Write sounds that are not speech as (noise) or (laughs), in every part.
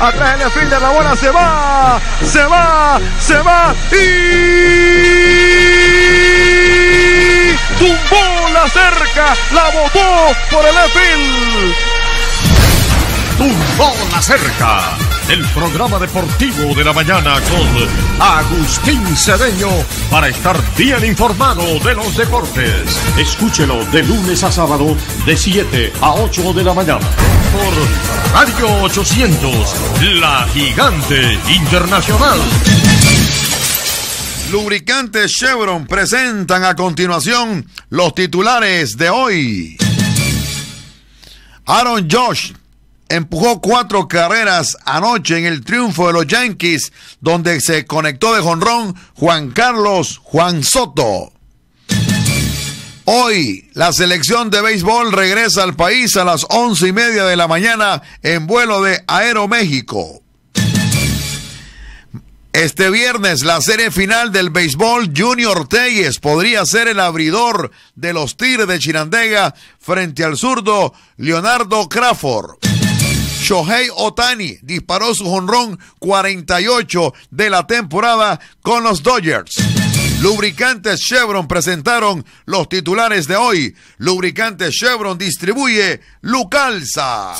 Atrás el fin de la bola. Se va. Se va. Se va. Y. Tumbó la cerca. La botó por el Efil. Tumbó la cerca el programa deportivo de la mañana con Agustín Cedeño para estar bien informado de los deportes. Escúchelo de lunes a sábado de 7 a 8 de la mañana por Radio 800, la gigante internacional. Lubricantes Chevron presentan a continuación los titulares de hoy. Aaron Josh empujó cuatro carreras anoche en el triunfo de los Yankees, donde se conectó de jonrón Juan Carlos Juan Soto. Hoy la selección de béisbol regresa al país a las once y media de la mañana en vuelo de Aeroméxico. Este viernes la serie final del béisbol Junior Telles podría ser el abridor de los Tigres de Chirandega frente al zurdo Leonardo Crawford. Shohei Otani disparó su jonrón 48 de la temporada con los Dodgers. Lubricantes Chevron presentaron los titulares de hoy. Lubricantes Chevron distribuye Lucalza.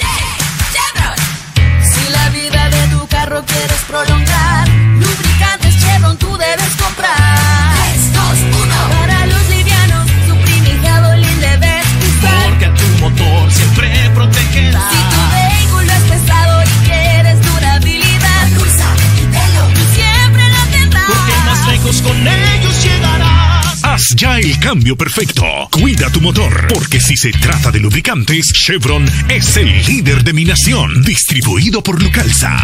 si la vida de tu carro quieres prolongar, lubricantes Chevron tú debes comprar. 3, 2, 1. Para los livianos, suprimijado debes usar. Porque tu motor siempre protegerá. Si cambio perfecto. Cuida tu motor, porque si se trata de lubricantes, Chevron es el líder de mi nación, distribuido por Lucalza.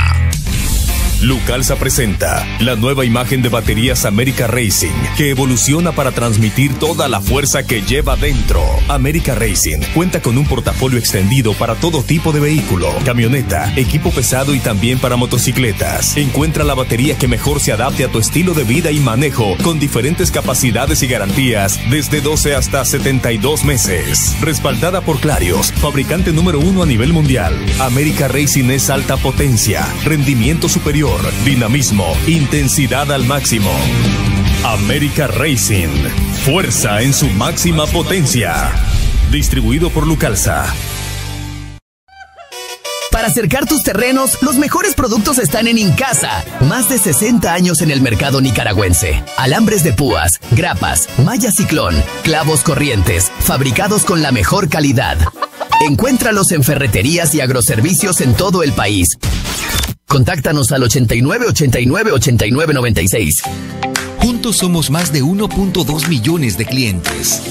Lucalza presenta la nueva imagen de baterías América Racing, que evoluciona para transmitir toda la fuerza que lleva dentro. América Racing cuenta con un portafolio extendido para todo tipo de vehículo, camioneta, equipo pesado y también para motocicletas. Encuentra la batería que mejor se adapte a tu estilo de vida y manejo, con diferentes capacidades y garantías desde 12 hasta 72 meses. Respaldada por Clarios, fabricante número uno a nivel mundial. América Racing es alta potencia, rendimiento superior dinamismo, intensidad al máximo. América Racing, fuerza en su máxima potencia. Distribuido por Lucalza. Para acercar tus terrenos, los mejores productos están en Incasa. Más de 60 años en el mercado nicaragüense. Alambres de púas, grapas, malla ciclón, clavos corrientes, fabricados con la mejor calidad. Encuéntralos en ferreterías y agroservicios en todo el país Contáctanos al 89 89 89 96. Juntos somos más de 1.2 millones de clientes.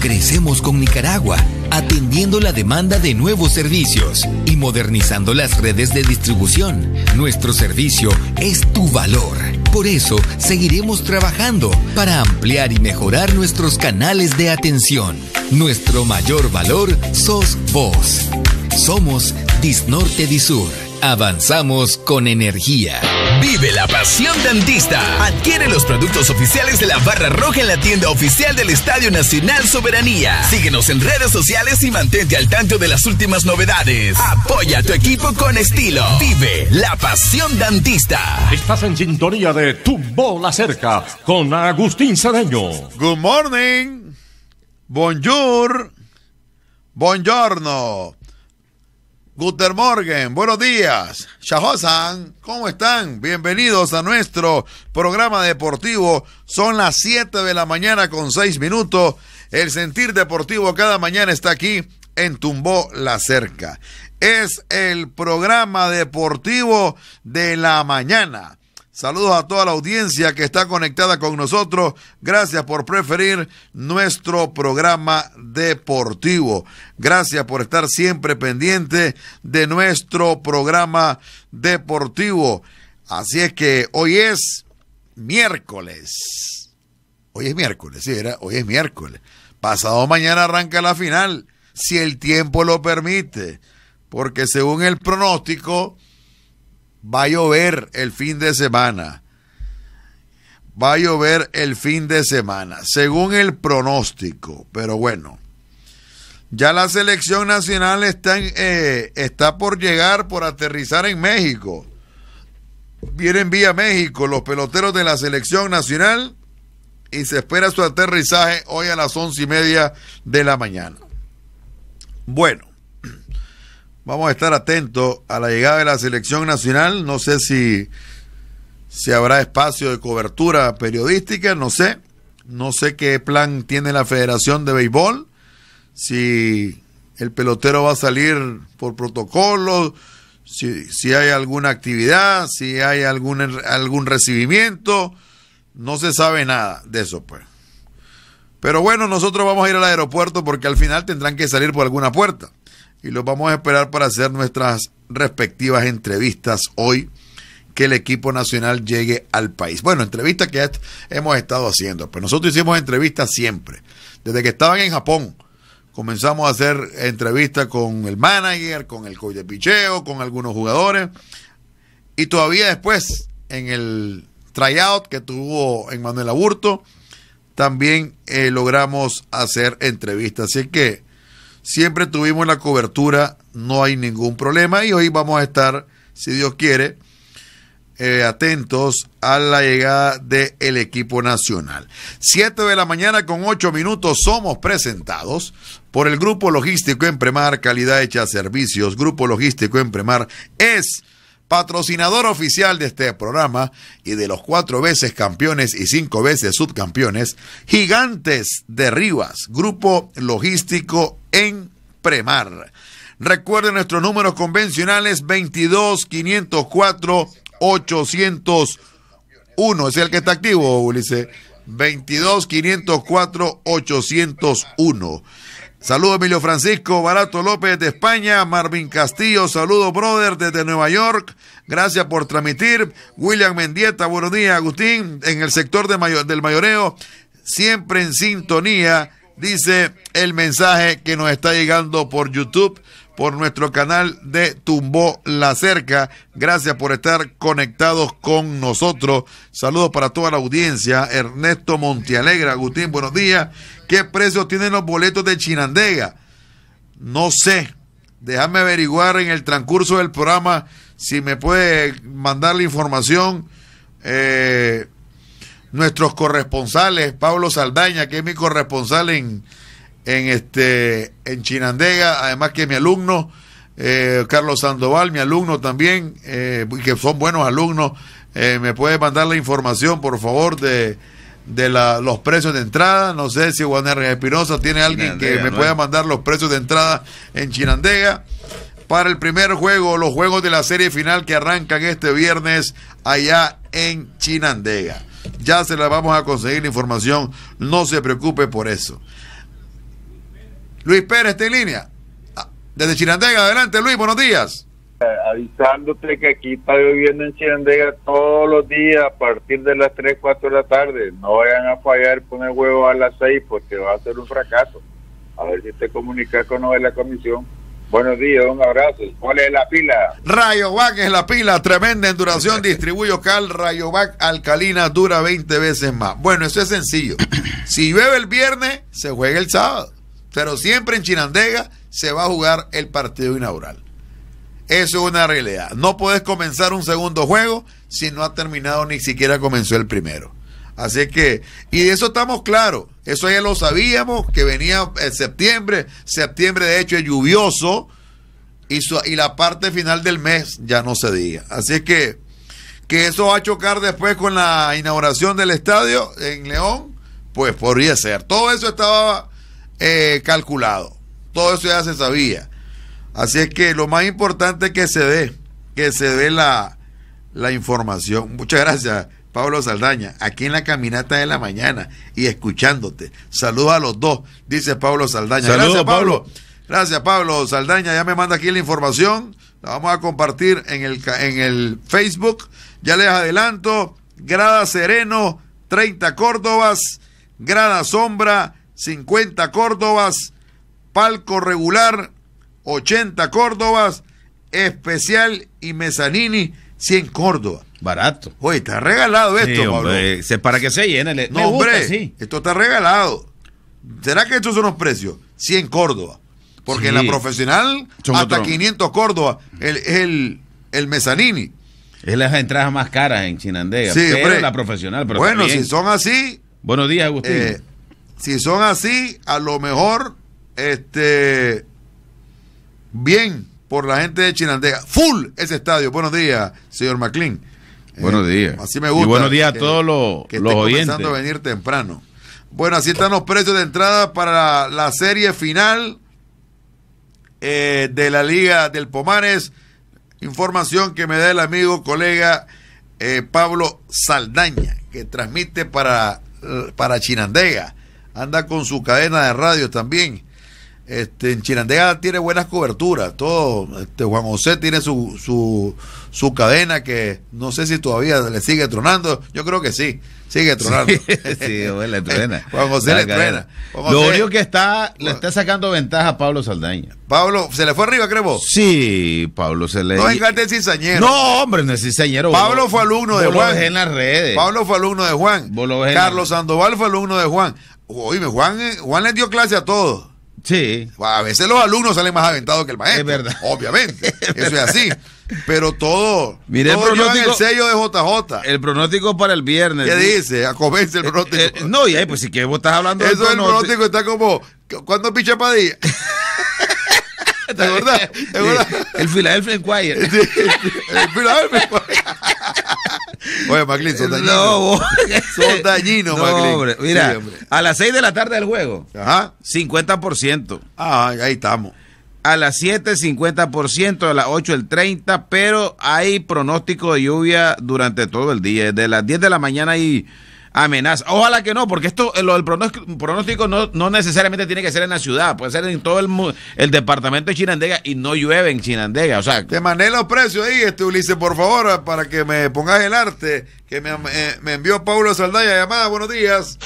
Crecemos con Nicaragua, atendiendo la demanda de nuevos servicios y modernizando las redes de distribución. Nuestro servicio es tu valor. Por eso seguiremos trabajando para ampliar y mejorar nuestros canales de atención. Nuestro mayor valor sos vos. Somos Disnorte Disur Avanzamos con energía. Vive la pasión dandista. Adquiere los productos oficiales de la barra roja en la tienda oficial del Estadio Nacional Soberanía. Síguenos en redes sociales y mantente al tanto de las últimas novedades. Apoya a tu equipo con estilo. Vive la pasión dandista. Estás en sintonía de tu bola Cerca con Agustín Sadeño. Good morning. Bonjour. Buongiorno. Guter Morgen, buenos días. Shahosan, ¿cómo están? Bienvenidos a nuestro programa deportivo. Son las 7 de la mañana con 6 minutos. El sentir deportivo cada mañana está aquí en Tumbó la Cerca. Es el programa deportivo de la mañana. Saludos a toda la audiencia que está conectada con nosotros. Gracias por preferir nuestro programa deportivo. Gracias por estar siempre pendiente de nuestro programa deportivo. Así es que hoy es miércoles. Hoy es miércoles, sí, era, hoy es miércoles. Pasado mañana arranca la final, si el tiempo lo permite. Porque según el pronóstico, Va a llover el fin de semana. Va a llover el fin de semana, según el pronóstico. Pero bueno, ya la selección nacional está, eh, está por llegar, por aterrizar en México. Vienen vía México los peloteros de la selección nacional y se espera su aterrizaje hoy a las once y media de la mañana. Bueno, Vamos a estar atentos a la llegada de la selección nacional. No sé si, habrá espacio de cobertura periodística, no sé. No sé qué plan tiene la Federación de Béisbol, si el pelotero va a salir por protocolo, si, si hay alguna actividad, si hay algún, algún recibimiento. No se sabe nada de eso, pues. Pero bueno, nosotros vamos a ir al aeropuerto porque al final tendrán que salir por alguna puerta y los vamos a esperar para hacer nuestras respectivas entrevistas hoy que el equipo nacional llegue al país. Bueno, entrevistas que hemos estado haciendo, pues nosotros hicimos entrevistas siempre, desde que estaban en Japón. Comenzamos a hacer entrevistas con el manager, con el coach de picheo, con algunos jugadores. Y todavía después, en el tryout que tuvo en Manuel Aburto, también eh, logramos hacer entrevistas. Así que Siempre tuvimos la cobertura, no hay ningún problema y hoy vamos a estar, si Dios quiere, eh, atentos a la llegada del equipo nacional. Siete de la mañana con ocho minutos somos presentados por el Grupo Logístico Empremar, calidad hecha servicios. Grupo Logístico Empremar es patrocinador oficial de este programa y de los cuatro veces campeones y cinco veces subcampeones, Gigantes de Rivas, Grupo Logístico en Premar. Recuerden nuestros números convencionales 22 504 801. Es el que está activo, Ulises. 22 504 801. Saludos Emilio Francisco Barato López de España, Marvin Castillo, saludos brother desde Nueva York, gracias por transmitir. William Mendieta, buenos días Agustín, en el sector de del mayoreo, siempre en sintonía, dice el mensaje que nos está llegando por YouTube por nuestro canal de Tumbó la Cerca. Gracias por estar conectados con nosotros. Saludos para toda la audiencia. Ernesto Montialegra. Agustín, buenos días. ¿Qué precios tienen los boletos de Chinandega? No sé. Déjame averiguar en el transcurso del programa si me puede mandar la información. Eh, nuestros corresponsales, Pablo Saldaña, que es mi corresponsal en, en, este, en Chinandega, además que mi alumno, eh, Carlos Sandoval, mi alumno también, eh, que son buenos alumnos, eh, me puede mandar la información, por favor, de, los precios de entrada. No sé si Juan R. Espinosa tiene alguien que me pueda mandar los precios de entrada en Chinandega. Para el primer juego, los juegos de la serie final que arrancan este viernes allá en Chinandega. Ya se la vamos a conseguir la información, no se preocupe por eso. Luis Pérez está en línea. Ah, desde Chirandega, adelante Luis, buenos días. Eh, avisándote que aquí está lloviendo en Chirandega todos los días a partir de las 3, 4 de la tarde. No vayan a fallar poner huevo a las 6 porque va a ser un fracaso. A ver si te comunicas con nosotros de la comisión. Buenos días, un abrazo. ¿Cuál es la pila? Rayovac es la pila, tremenda en duración. Distribuyo cal, Rayovac alcalina, dura 20 veces más. Bueno, eso es sencillo. Si llueve el viernes, se juega el sábado. Pero siempre en Chinandega se va a jugar el partido inaugural. Eso es una realidad. No puedes comenzar un segundo juego si no ha terminado ni siquiera comenzó el primero. Así que, y de eso estamos claros. Eso ya lo sabíamos, que venía en eh, septiembre. Septiembre, de hecho, es lluvioso. Y, y la parte final del mes ya no se diga. Así que, que eso va a chocar después con la inauguración del estadio en León, pues podría ser. Todo eso estaba calculado. Todo eso ya se sabía. Así es que lo más importante es que se dé, que se dé la, información. Muchas gracias, Pablo Saldaña, aquí en la caminata de la mañana y escuchándote. Saludos a los dos, dice Pablo Saldaña. gracias, Pablo. Gracias, Pablo Saldaña. Ya me manda aquí la información. La vamos a compartir en el, en el Facebook. Ya les adelanto. Grada Sereno, 30 Córdobas. Grada Sombra, 50 Córdobas, palco regular, 80 Córdobas, especial y mezanini, 100 córdoba Barato. Oye, está regalado esto, para que se llene. no, hombre, esto está regalado. ¿Será que estos son los precios? 100 Córdoba. Porque en la profesional, hasta 500 Córdoba el, el, mezanini. Es las entradas más caras en Chinandega. Sí, pero la profesional. bueno, si son así. Buenos días, Agustín. Eh, si son así, a lo mejor, este, bien por la gente de Chinandega. Full ese estadio. Buenos días, señor McLean. Eh, buenos días. así me gusta. Y buenos días a todos los, que los oyentes. a venir temprano. Bueno, así están los precios de entrada para la, serie final eh, de la Liga del Pomares. Información que me da el amigo, colega eh, Pablo Saldaña, que transmite para, para Chinandega anda con su cadena de radio también. Este, en Chirandega... tiene buenas coberturas, todo, este, Juan José tiene su, su, cadena que no sé si todavía le sigue tronando, yo creo que sí, sigue tronando. (laughs) Sí, le truena. (laughs) Juan José le truena. Lo único que está, le está sacando ventaja a Pablo Saldaña. Pablo, ¿se le fue arriba, creo? Sí, Pablo se le... No encanta No, hombre, no es cizañero. Pablo fue alumno de Juan. en las redes. Pablo fue alumno de Juan. Carlos Sandoval fue alumno de Juan. Oíme, Juan, eh, Juan les dio clase a todos. Sí. A veces los alumnos salen más aventados que el maestro. Es verdad. Obviamente. (laughs) Eso es así. Pero todo. Mire el pronóstico. el sello de JJ. El pronóstico para el viernes. ¿Qué ¿sí? dice? Acoberse el eh, pronóstico. Eh, no, y ahí, pues si que vos estás hablando Eso el pronóstico. está como. ¿Cuándo picha Padilla? (laughs) ¿Te acordás? ¿Te acordás? El Philadelphia Inquirer. Sí, el Philadelphia Inquirer. Oye, Maclin, son dañinos. No, son dañinos, (laughs) no, mira, a las 6 de la tarde del juego, Ajá. 50%. Ah, ahí estamos. A las 7, 50%, a las 8, el 30%, pero hay pronóstico de lluvia durante todo el día. Desde las 10 de la mañana hay... Y amenaza. Ojalá que no, porque esto, eh, lo del pronóstico, no, necesariamente tiene que ser en la ciudad, puede ser en todo el, el departamento de Chinandega y no llueve en Chinandega. O sea, te mandé los precios ahí, este Ulises, por favor, para que me pongas el arte que me, envió Pablo Saldaya. Llamada, buenos días.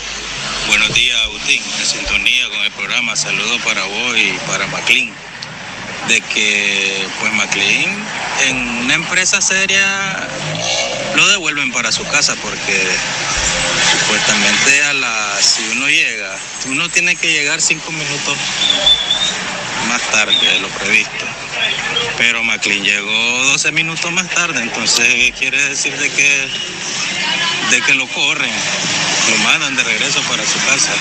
Buenos días, Agustín, en sintonía con el programa. Saludos para vos y para Maclín de que pues McLean en una empresa seria lo devuelven para su casa porque supuestamente a la si uno llega, uno tiene que llegar cinco minutos más tarde de lo previsto. Pero McLean llegó 12 minutos más tarde, entonces quiere decir de que de que lo corren, lo mandan de regreso para su casa.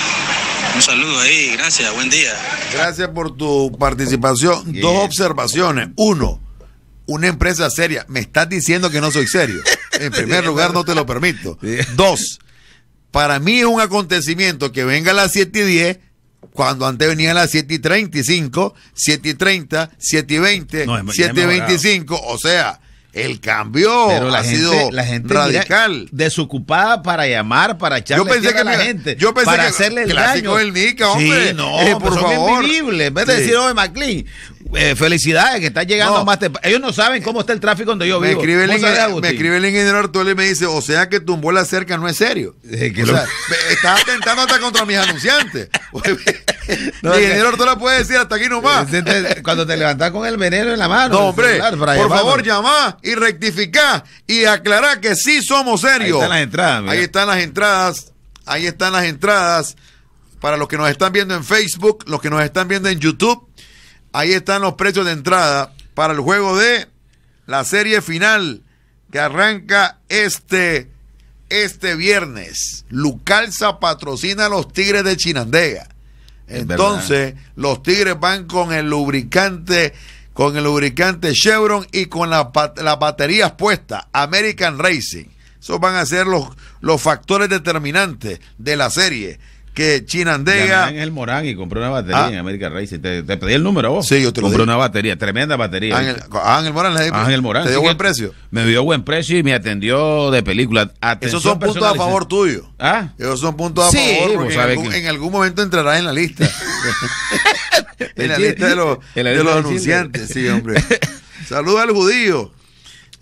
Un saludo ahí, gracias, buen día. Gracias por tu participación. Dos observaciones. Uno, una empresa seria. Me estás diciendo que no soy serio. En (laughs) primer lugar, no te lo permito. Dos, para mí es un acontecimiento que venga a las 7 y 10 cuando antes venía a las 7 y 35, 7 y 30, 7 y 20, y 25, o sea, el cambio ha sido radical. desocupada para llamar, para echarle yo pensé que a la gente. para que hacerle el clásico daño. del Nica, hombre. Sí, no, eh, por favor. vez sí. decir, oye, McLean, eh, felicidades que estás llegando más Ellos no saben cómo está el tráfico donde yo vivo. me escribe el ingeniero Arturo y me dice, o sea que tumbó la cerca, no es serio. estás atentando hasta contra mis anunciantes. (laughs) Pues, ingeniero Arturo puede decir hasta aquí nomás. Cuando te levantás con el veneno en la mano. por favor, llamá y rectificá y aclará que sí somos serios. Ahí están las entradas. Ahí están las entradas para los que nos están viendo en Facebook, los que nos están viendo en YouTube Ahí están los precios de entrada para el juego de la serie final que arranca este, este viernes. Lucalza patrocina a los Tigres de Chinandega. Entonces, los Tigres van con el lubricante, con el lubricante Chevron y con las baterías puestas, American Racing. Esos van a ser los, los factores determinantes de la serie que Chinandega. Ángel Morán y compró una batería ah. en América Racing. Te, pedí el número vos. Sí, yo te lo Compró una batería, tremenda batería. Ángel, ah, Ángel ah, Morán le pues. ¿Te dio buen precio? Me dio buen precio y me atendió de película. Esos son puntos a favor tuyo. ¿Ah? Esos son puntos a favor porque en algún, en algún, momento entrarás en la lista. (laughs) en la lista de los, anunciantes, sí, hombre. (laughs) Saluda al judío.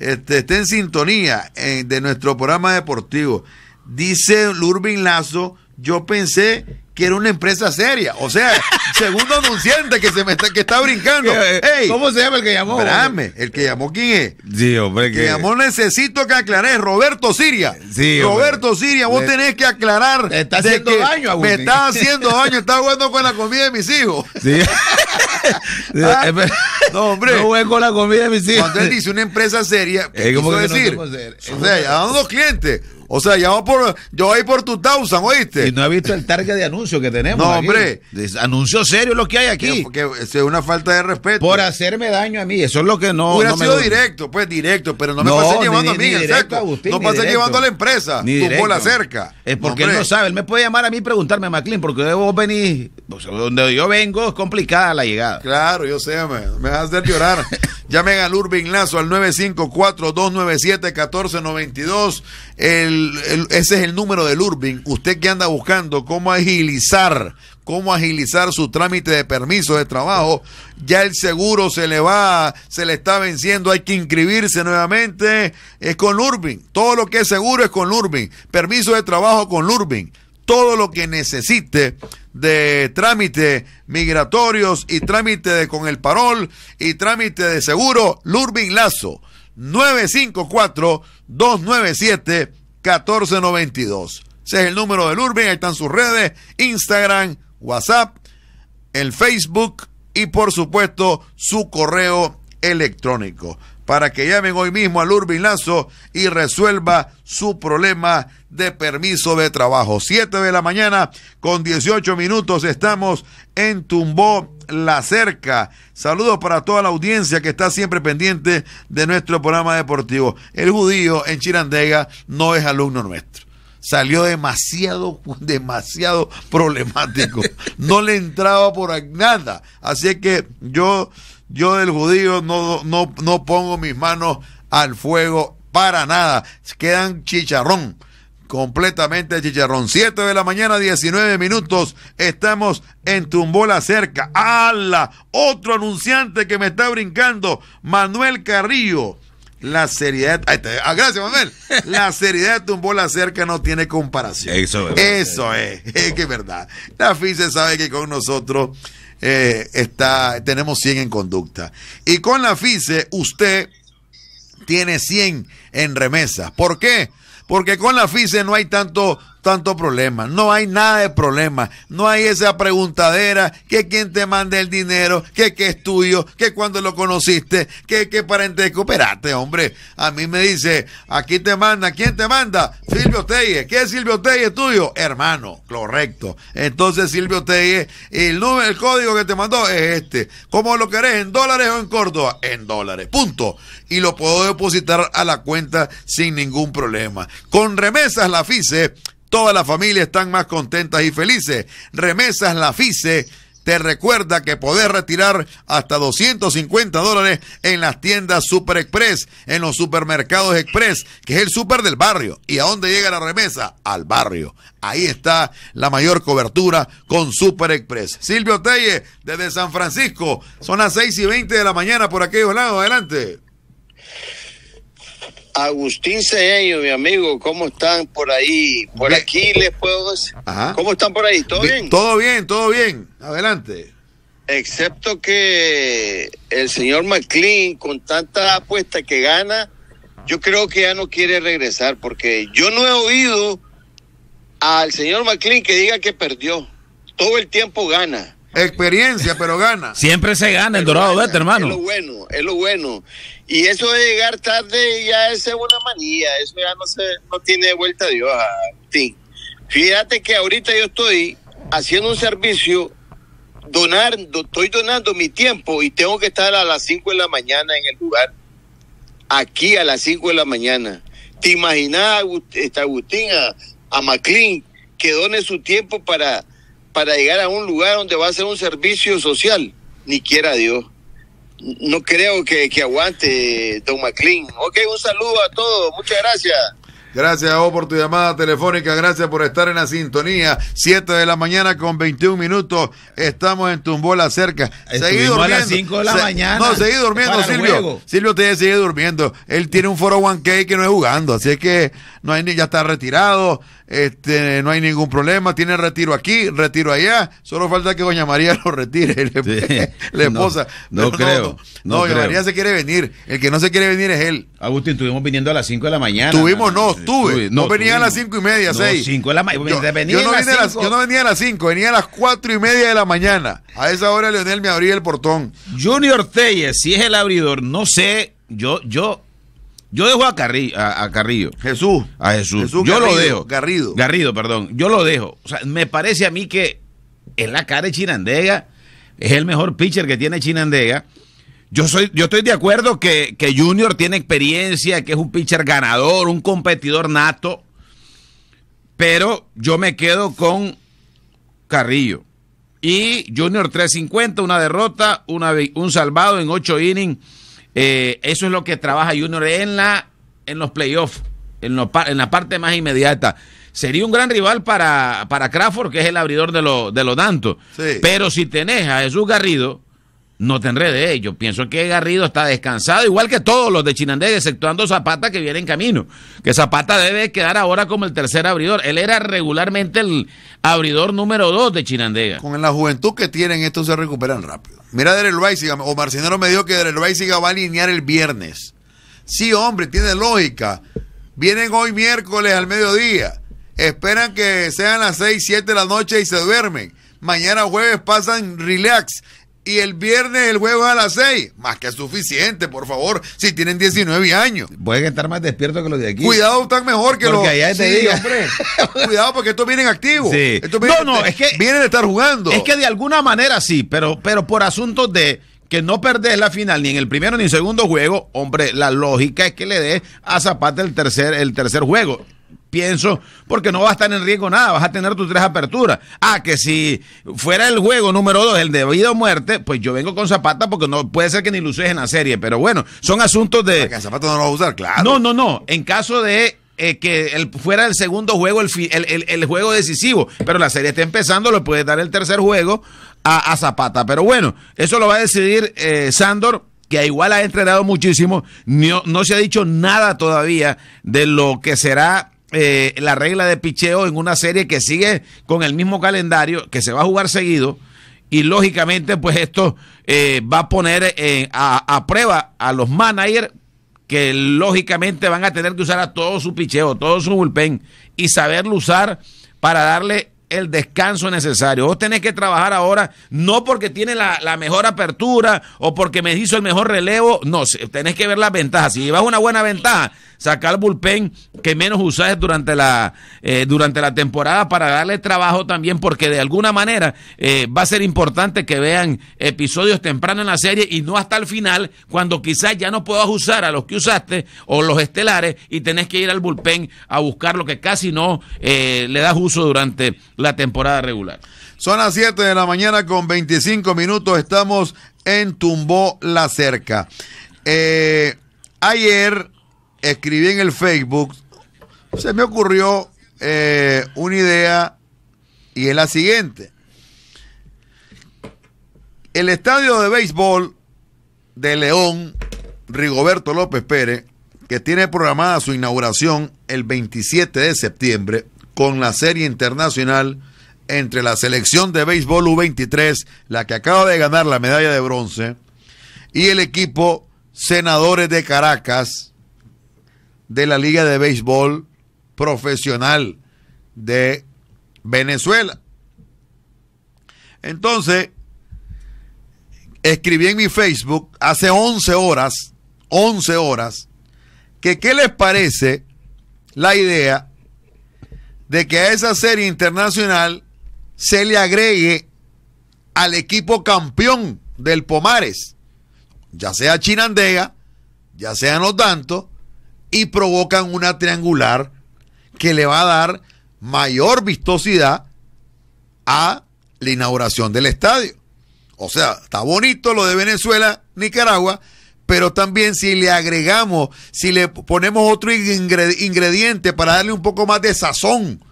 Este, esté en sintonía eh, de nuestro programa deportivo. Dice Lurvin Lazo yo pensé que era una empresa seria. O sea, (laughs) segundo anunciante que se me está, que está brincando. (laughs) Eh, ¿Cómo se llama el que llamó? Espérame, el que llamó quién es. Sí, hombre, que... que llamó necesito que aclares, Roberto Siria. Sí, Roberto Siria, vos tenés que aclarar. Me está haciendo daño, a Me está (laughs) haciendo daño, está jugando con la comida de mis hijos. Sí. Ah, no, hombre. No juego con la comida de mis hijos. Cuando él dice una empresa seria, ¿qué quiso decir? o sea, ya clientes. O sea, por, yo voy por tu Tausan, ¿oíste? Y no he visto el target de anuncio que tenemos. No, hombre. Anuncio serio lo que hay aquí. Porque es una falta de respeto. Por hacerme daño a mí, eso es lo que no. Hubiera sido directo, pues directo, pero no me pasé llevando a mí, exacto. no pasé llevando a la empresa. Ni por la cerca. Es porque no, él no sabe, él me puede llamar a mí y preguntarme, McLean, porque debo venís, pues, donde yo vengo es complicada la llegada. Claro, yo sé, me, me vas a hacer llorar. (laughs) Llamen al Urbin Lazo al 954-297-1492. El, ese es el número del Urbin. Usted que anda buscando cómo agilizar, cómo agilizar su trámite de permiso de trabajo. Ya el seguro se le va, se le está venciendo, hay que inscribirse nuevamente. Es con Urbin. Todo lo que es seguro es con Urbin. Permiso de trabajo con Urbin todo lo que necesite de trámite migratorios y trámite con el parol y trámite de seguro, Lurbin Lazo, 954-297-1492. Ese es el número de Lurbin, ahí están sus redes, Instagram, WhatsApp, el Facebook y por supuesto su correo electrónico para que llamen hoy mismo al Urbin Lazo y resuelva su problema de permiso de trabajo. Siete de la mañana con 18 minutos estamos en Tumbó La Cerca. Saludos para toda la audiencia que está siempre pendiente de nuestro programa deportivo. El judío en Chirandega no es alumno nuestro salió demasiado, (laughs) demasiado problemático. No le entraba por nada. Así que yo yo del judío no, no, no pongo mis manos al fuego para nada. Quedan chicharrón completamente chicharrón. siete de la mañana, 19 minutos. Estamos en Tumbola cerca. ¡Hala! Otro anunciante que me está brincando, Manuel Carrillo. La seriedad, ahí ah, gracias Manuel. (laughs) La seriedad de Tumbola cerca no tiene comparación. Eso es. Eso es, (laughs) es que es verdad. La se sabe que con nosotros eh, está, tenemos 100 en conducta. Y con la FISE usted tiene 100 en remesas. ¿Por qué? Porque con la FISE no hay tanto tanto problema. No hay nada de problema. No hay esa preguntadera que quien te manda el dinero, que qué es tuyo, que cuando lo conociste, que qué parentesco. Espérate, hombre. A mí me dice, aquí te manda, ¿quién te manda? Silvio Telle. ¿Qué es Silvio Telle tuyo? Hermano, correcto. Entonces Silvio Telle, el, el código que te mandó es este. ¿Cómo lo querés? ¿En dólares o en Córdoba? En dólares. Punto. Y lo puedo depositar a la cuenta sin ningún problema. Con remesas la FICE Toda la familia están más contentas y felices. Remesas La FICE te recuerda que podés retirar hasta 250 dólares en las tiendas Super Express, en los supermercados Express, que es el super del barrio. ¿Y a dónde llega la remesa? Al barrio. Ahí está la mayor cobertura con Super Express. Silvio Telle, desde San Francisco, son las 6 y 20 de la mañana por aquellos lados. Adelante. Agustín yo, mi amigo, ¿cómo están por ahí? Por aquí les puedo decir. Ajá. ¿Cómo están por ahí? ¿Todo bien? Todo bien, todo bien. Adelante. Excepto que el señor McLean, con tanta apuesta que gana, yo creo que ya no quiere regresar, porque yo no he oído al señor McLean que diga que perdió. Todo el tiempo gana. Experiencia, pero gana. Siempre se gana el Dorado Vete, hermano. Es lo bueno, es lo bueno. Y eso de llegar tarde ya es una manía, eso ya no, no tiene vuelta Dios a sí. Fíjate que ahorita yo estoy haciendo un servicio, donando, estoy donando mi tiempo y tengo que estar a las 5 de la mañana en el lugar. Aquí a las 5 de la mañana. ¿Te imaginas, este Agustín, a, a que done su tiempo para, para llegar a un lugar donde va a hacer un servicio social? Ni quiera Dios no creo que, aguante Tom McLean. Ok, un saludo a todos, muchas gracias. Gracias a vos por tu llamada telefónica, gracias por estar en la sintonía. Siete de la mañana con 21 minutos, estamos en Tumbola cerca. Seguí durmiendo. A de la mañana. No, seguí durmiendo, Silvio. Silvio te sigue durmiendo. Él tiene un foro oh k que no es jugando, así es que no hay ni ya está retirado este, no hay ningún problema, tiene retiro aquí, retiro allá, solo falta que doña María (laughs) lo retire, le, (laughs) la esposa. No, creo. No, María se quiere venir, el que no se quiere venir es él. Agustín, estuvimos viniendo a las 5 de la mañana. Tuvimos, no, estuve. No, venía a las 5 y media, 6. la Yo, no venía a las 5, venía a las 4 y media de la mañana. A esa hora Leonel me abría el portón. Junior Telles, si es el abridor, no sé, yo, yo yo dejo a, a, Carrillo. Jesús. A Jesús. yo lo dejo. Garrido. Garrido, perdón. Yo lo dejo. O sea, me parece a mí que en la cara de Chinandega es el mejor pitcher que tiene Chinandega. Yo, soy, yo estoy de acuerdo que, Junior tiene experiencia, que es un pitcher ganador, un competidor nato. Pero yo me quedo con Carrillo. Y Junior 350, una derrota, una, un salvado en ocho innings eh, eso es lo que trabaja Junior en, la, en los playoffs, en, en la parte más inmediata sería un gran rival para, para Crawford, que es el abridor de, lo, de los Dantos. Pero si tenés a Jesús Garrido, no te enredes, ello eh. pienso que Garrido está descansado, igual que todos los de Chinandega, exceptuando Zapata que viene en camino. Que Zapata debe quedar ahora como el tercer abridor. Él era regularmente el abridor número dos de Chinandega. Con la juventud que tienen, estos se recuperan rápido. Mira Derel Baiziga, o Marcinero me dijo que Derel va a alinear el viernes. Sí, hombre, tiene lógica. Vienen hoy miércoles al mediodía. Esperan que sean las seis, siete de la noche y se duermen. Mañana jueves pasan relax y el viernes el juego a las 6. Más que suficiente, por favor, si tienen 19 años. Pueden estar más despiertos que los de aquí. Cuidado, están mejor que los. Allá (laughs) Cuidado, porque estos vienen activos. vienen, no, no, es que. Vienen a estar jugando. Es que de alguna manera sí, pero, pero por asuntos de que no perdés la final ni en el primero ni en el segundo juego, hombre, la lógica es que le des a Zapata el tercer, el tercer juego pienso, porque no va a estar en riesgo nada, vas a tener tus tres aperturas. Ah, que si fuera el juego número dos, el de vida o muerte, pues yo vengo con Zapata porque no puede ser que ni luces en la serie, pero bueno, son asuntos de... Que Zapata no lo va a usar, claro. No, no, no, en caso de eh, que fuera el segundo juego, el, el, el, juego decisivo. Pero la serie está empezando, lo puede dar el tercer juego a, Zapata. Pero bueno, eso lo va a decidir eh, Sandor, que igual ha entrenado muchísimo. No, no, se ha dicho nada todavía de lo que será eh, la regla de picheo en una serie que sigue con el mismo calendario, que se va a jugar seguido. Y lógicamente, pues esto eh, va a poner eh, a, prueba a los managers que lógicamente van a tener que usar a todo su picheo, todo su bullpen y saberlo usar para darle el descanso necesario. Vos tenés que trabajar ahora, no porque tiene la, la, mejor apertura o porque me hizo el mejor relevo, no, tenés que ver las ventajas. Si llevas una buena ventaja, sacar bullpen que menos usas durante la, eh, durante la temporada para darle trabajo también, porque de alguna manera eh, va a ser importante que vean episodios temprano en la serie y no hasta el final, cuando quizás ya no puedas usar a los que usaste o los estelares y tenés que ir al bullpen a buscar lo que casi no eh, le das uso durante la temporada regular. Son las 7 de la mañana con 25 minutos. Estamos en Tumbó la Cerca. ayer escribí en el Facebook, se me ocurrió eh, una idea y es la siguiente. El estadio de béisbol de León, Rigoberto López Pérez, que tiene programada su inauguración el 27 de septiembre con la serie internacional entre la selección de béisbol U23, la que acaba de ganar la medalla de bronce, y el equipo Senadores de Caracas, de la Liga de Béisbol Profesional de Venezuela. Entonces, escribí en mi Facebook hace 11 horas, 11 horas, que qué les parece la idea de que a esa serie internacional se le agregue al equipo campeón del Pomares, ya sea Chinandega, ya sea No Tanto, y provocan una triangular que le va a dar mayor vistosidad a la inauguración del estadio. O sea, está bonito lo de Venezuela, Nicaragua, pero también si le agregamos, si le ponemos otro ingrediente para darle un poco más de sazón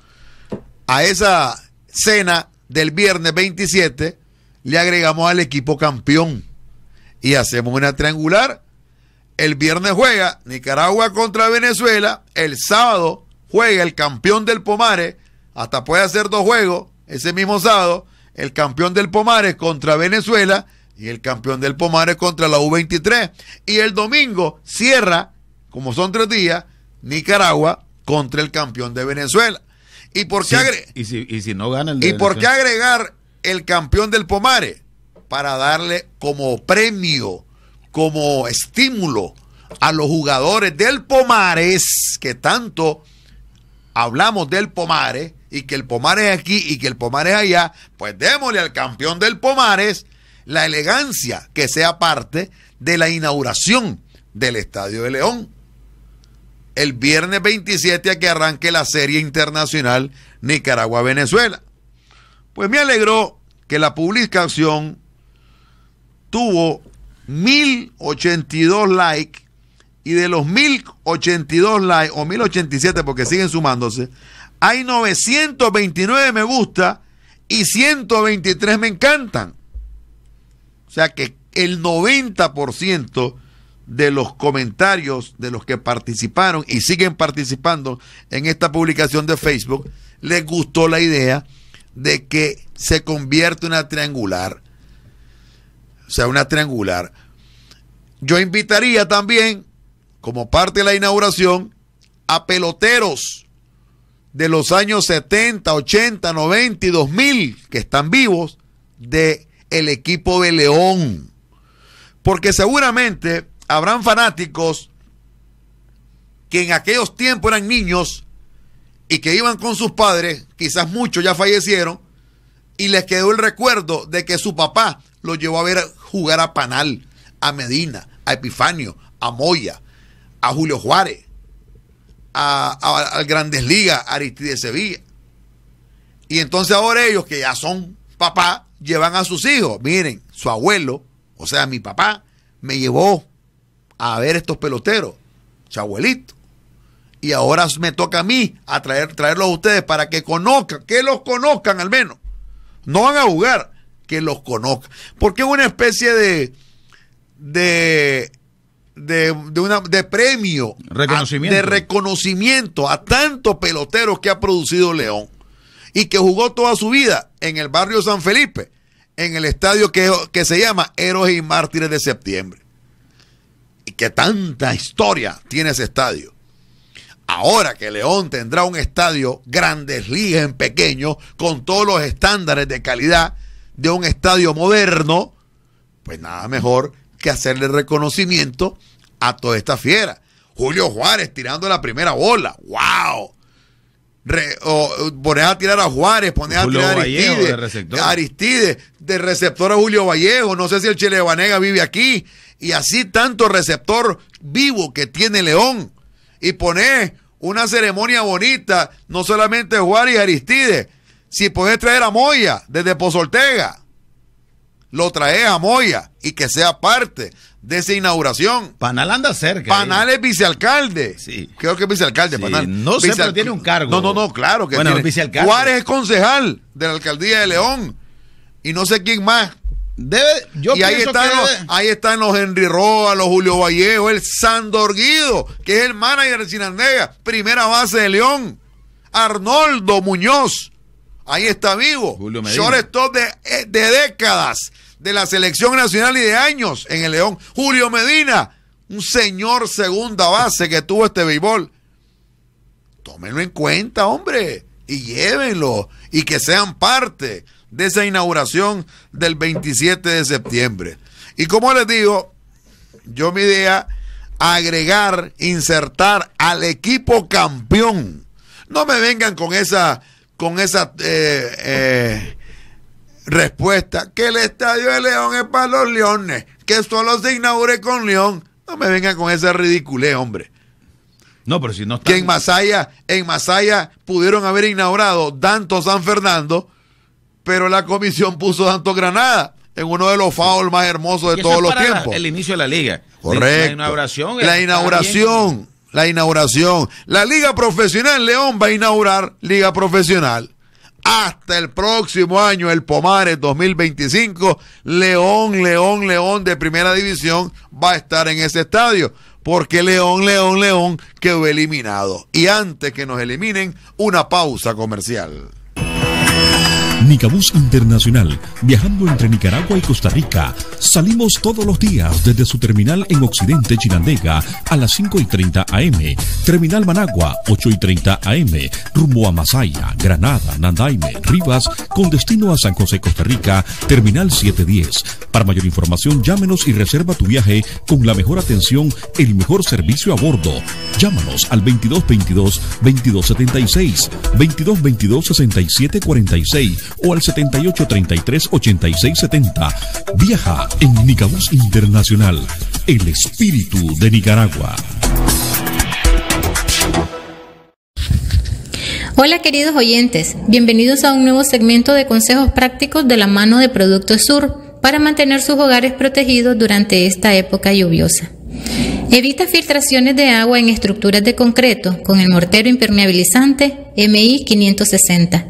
a esa cena del viernes 27, le agregamos al equipo campeón y hacemos una triangular el viernes juega Nicaragua contra Venezuela. El sábado juega el campeón del Pomare, Hasta puede hacer dos juegos ese mismo sábado. El campeón del Pomares contra Venezuela y el campeón del Pomares contra la U23. Y el domingo cierra, como son tres días, Nicaragua contra el campeón de Venezuela. ¿Y por qué, agregar el campeón del Pomare Para darle como premio como estímulo a los jugadores del Pomares, que tanto hablamos del Pomares, y que el Pomares es aquí y que el Pomares es allá, pues démosle al campeón del Pomares la elegancia que sea parte de la inauguración del Estadio de León. El viernes 27 a que arranque la serie internacional Nicaragua-Venezuela. Pues me alegró que la publicación tuvo 1082 likes y de los 1082 likes o 1087 porque siguen sumándose, hay 929 me gusta y 123 me encantan. O sea que el 90% de los comentarios de los que participaron y siguen participando en esta publicación de Facebook les gustó la idea de que se convierte en una triangular o sea, una triangular. Yo invitaría también, como parte de la inauguración, a peloteros de los años 70, 80, 90 y 2000 que están vivos de el equipo de León. Porque seguramente habrán fanáticos que en aquellos tiempos eran niños y que iban con sus padres, quizás muchos ya fallecieron, y les quedó el recuerdo de que su papá lo llevó a ver jugar a Panal, a Medina, a Epifanio, a Moya, a Julio Juárez, a, Grandes Ligas, a Aristides Sevilla. Y entonces ahora ellos que ya son papá, llevan a sus hijos. Miren, su abuelo, o sea, mi papá, me llevó a ver estos peloteros, su abuelito. Y ahora me toca a mí a traer, traerlos a ustedes para que conozcan, que los conozcan al menos. No van a jugar, que los conozca. Porque es una especie de, de de, una, de premio, de reconocimiento a tantos peloteros que ha producido León y que jugó toda su vida en el barrio San Felipe, en el estadio que, que se llama Héroes y Mártires de Septiembre. Y que tanta historia tiene ese estadio. Ahora que León tendrá un estadio grandes ligas en pequeño, con todos los estándares de calidad de un estadio moderno, pues nada mejor que hacerle reconocimiento a toda esta fiera. Julio Juárez tirando la primera bola. ¡Wow! Re, a tirar a Juárez, pones a tirar a Aristides. De receptor. receptor a Julio Vallejo. No sé si el Chile Banega vive aquí. Y así tanto receptor vivo que tiene León. Y pones una ceremonia bonita, no solamente Juárez y Aristides, si puedes traer a Moya desde Pozoltega, lo traes a Moya y que sea parte de esa inauguración. Panal anda cerca. Panal ¿eh? es vicealcalde. Sí. Creo que es vicealcalde, No siempre tiene un cargo. No, no, no, claro que tiene. Vicealcalde. Juárez es concejal de la alcaldía de León. Y no sé quién más. Debe, yo y ahí están, que los, ahí están los Henry Roa, los Julio Vallejo, el Sandor Guido, que es el manager de Sinandega, primera base de León. Arnoldo Muñoz, Ahí está vivo. Julio Shortstop de, eh, de décadas de la selección nacional y de años en el León. Julio Medina, un señor segunda base que tuvo este béisbol. Tómenlo en cuenta, hombre, y llévenlo y que sean parte de esa inauguración del 27 de septiembre. Y como les digo, yo mi idea agregar, insertar al equipo campeón. No me vengan con esa con esa eh, eh, respuesta que el Estadio de León es para los leones, que solo se inaugure con León. No me venga con esa ridiculez, hombre. No, pero si no está. Que en Masaya, en Masaya pudieron haber inaugurado tanto San Fernando, pero la comisión puso tanto Granada en uno de los fouls más hermosos de todos los tiempos. el inicio de la liga. Correcto. La inauguración. La inauguración la inauguración. La Liga Profesional León va a inaugurar Liga Profesional. Hasta el próximo año, el Pomares 2025, León, León, León de Primera División va a estar en ese estadio. Porque León, León, León quedó eliminado. Y antes que nos eliminen, una pausa comercial. Nicabús Internacional, viajando entre Nicaragua y Costa Rica. Salimos todos los días desde su terminal en Occidente, Chinandega, a las 5 y 30 AM. Terminal Managua, 8 y 30 AM. Rumbo a Masaya, Granada, Nandaime, Rivas, con destino a San José, Costa Rica, Terminal 710. Para mayor información, llámenos y reserva tu viaje con la mejor atención, el mejor servicio a bordo. Llámanos al 2222 2276 2222 6746 o al 7833-8670. Viaja en Nicaragua Internacional, el espíritu de Nicaragua. Hola queridos oyentes, bienvenidos a un nuevo segmento de consejos prácticos de la mano de Productos Sur para mantener sus hogares protegidos durante esta época lluviosa. Evita filtraciones de agua en estructuras de concreto con el mortero impermeabilizante MI 560.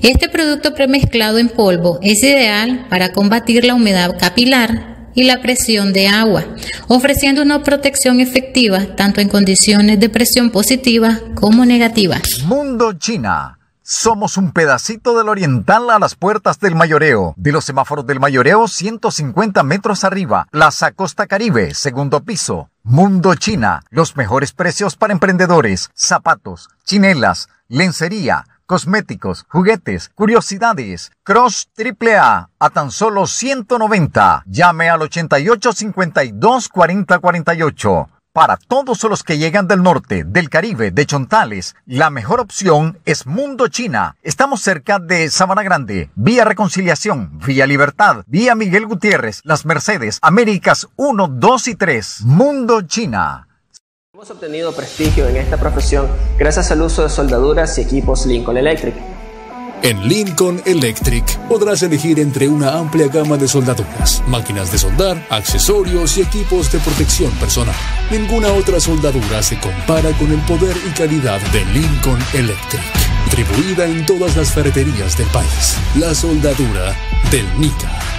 Este producto premezclado en polvo es ideal para combatir la humedad capilar y la presión de agua, ofreciendo una protección efectiva tanto en condiciones de presión positiva como negativa. Mundo China somos un pedacito del oriental a las puertas del mayoreo. De los semáforos del mayoreo, 150 metros arriba. Plaza Costa Caribe, segundo piso. Mundo China. Los mejores precios para emprendedores. Zapatos, chinelas, lencería, cosméticos, juguetes, curiosidades. Cross AAA a tan solo 190. Llame al 88 52 40 48. Para todos los que llegan del norte, del Caribe, de Chontales, la mejor opción es Mundo China. Estamos cerca de Sabana Grande, Vía Reconciliación, Vía Libertad, Vía Miguel Gutiérrez, Las Mercedes, Américas 1, 2 y 3. Mundo China. Hemos obtenido prestigio en esta profesión gracias al uso de soldaduras y equipos Lincoln Electric en Lincoln Electric podrás elegir entre una amplia gama de soldaduras, máquinas de soldar, accesorios y equipos de protección personal. Ninguna otra soldadura se compara con el poder y calidad de Lincoln Electric, distribuida en todas las ferreterías del país. La soldadura del NICA.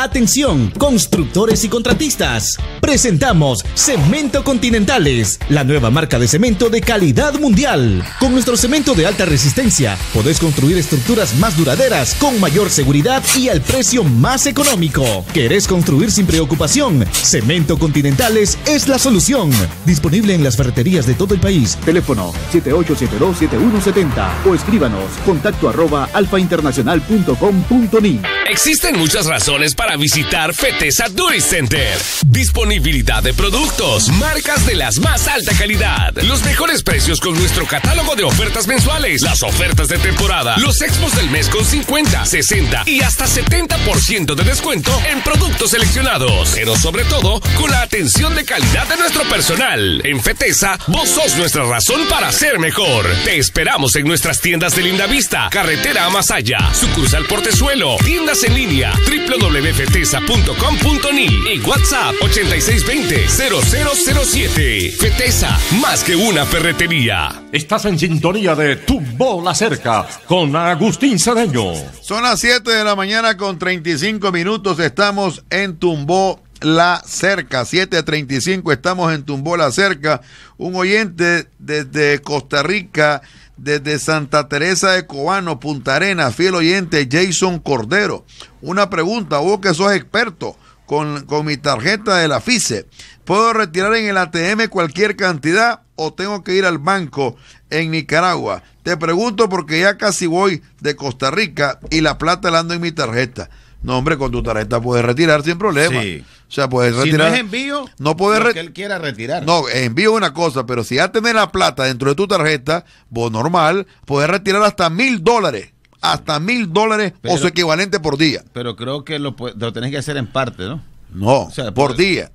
Atención, constructores y contratistas. Presentamos Cemento Continentales, la nueva marca de cemento de calidad mundial. Con nuestro cemento de alta resistencia, podés construir estructuras más duraderas, con mayor seguridad y al precio más económico. ¿Querés construir sin preocupación? Cemento Continentales es la solución. Disponible en las ferreterías de todo el país. Teléfono 7872-7170 o escríbanos contacto arroba alfainternacional.com.ni. Existen muchas razones para para visitar FETESA Duris Center. Disponibilidad de productos, marcas de las más alta calidad, los mejores precios con nuestro catálogo de ofertas mensuales, las ofertas de temporada, los expos del mes con 50, 60 y hasta 70% de descuento en productos seleccionados, pero sobre todo con la atención de calidad de nuestro personal. En Feteza vos sos nuestra razón para ser mejor. Te esperamos en nuestras tiendas de Linda Vista, carretera Amasaya, sucursal Portezuelo, tiendas en línea, www fetesa.com.ni y WhatsApp 8620-0007. Fetesa, más que una ferretería. Estás en sintonía de Tumbo la Cerca con Agustín Sadeño. Son las 7 de la mañana con 35 minutos. Estamos en Tumbó la Cerca, 7.35, estamos en Tumbó La Cerca. Un oyente desde Costa Rica desde Santa Teresa de Cobano, Punta Arena, fiel oyente Jason Cordero. Una pregunta, vos que sos experto con, con, mi tarjeta de la FICE, ¿puedo retirar en el ATM cualquier cantidad o tengo que ir al banco en Nicaragua? Te pregunto porque ya casi voy de Costa Rica y la plata la ando en mi tarjeta. No, hombre, con tu tarjeta puedes retirar sin problema. Sí. O sea, puedes retirar. no es envío, no que él quiera retirar. No, envío es una cosa, pero si ya tenés la plata dentro de tu tarjeta, vos normal, puedes retirar hasta mil dólares. Hasta mil dólares o su equivalente por día. Pero creo que lo, lo tenés que hacer en parte, ¿no? No, por, día.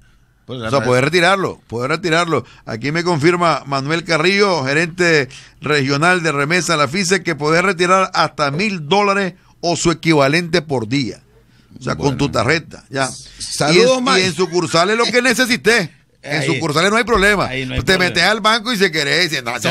o sea, podés retirarlo, puede retirarlo. Aquí me confirma Manuel Carrillo, gerente regional de remesa la FICE, que puede retirar hasta mil dólares o su equivalente por día. O sea, con tu tarjeta. Ya. Saludos, y, en, y en sucursales lo que necesité, En sucursales no hay problema. te metes al banco y se querés. Si andas,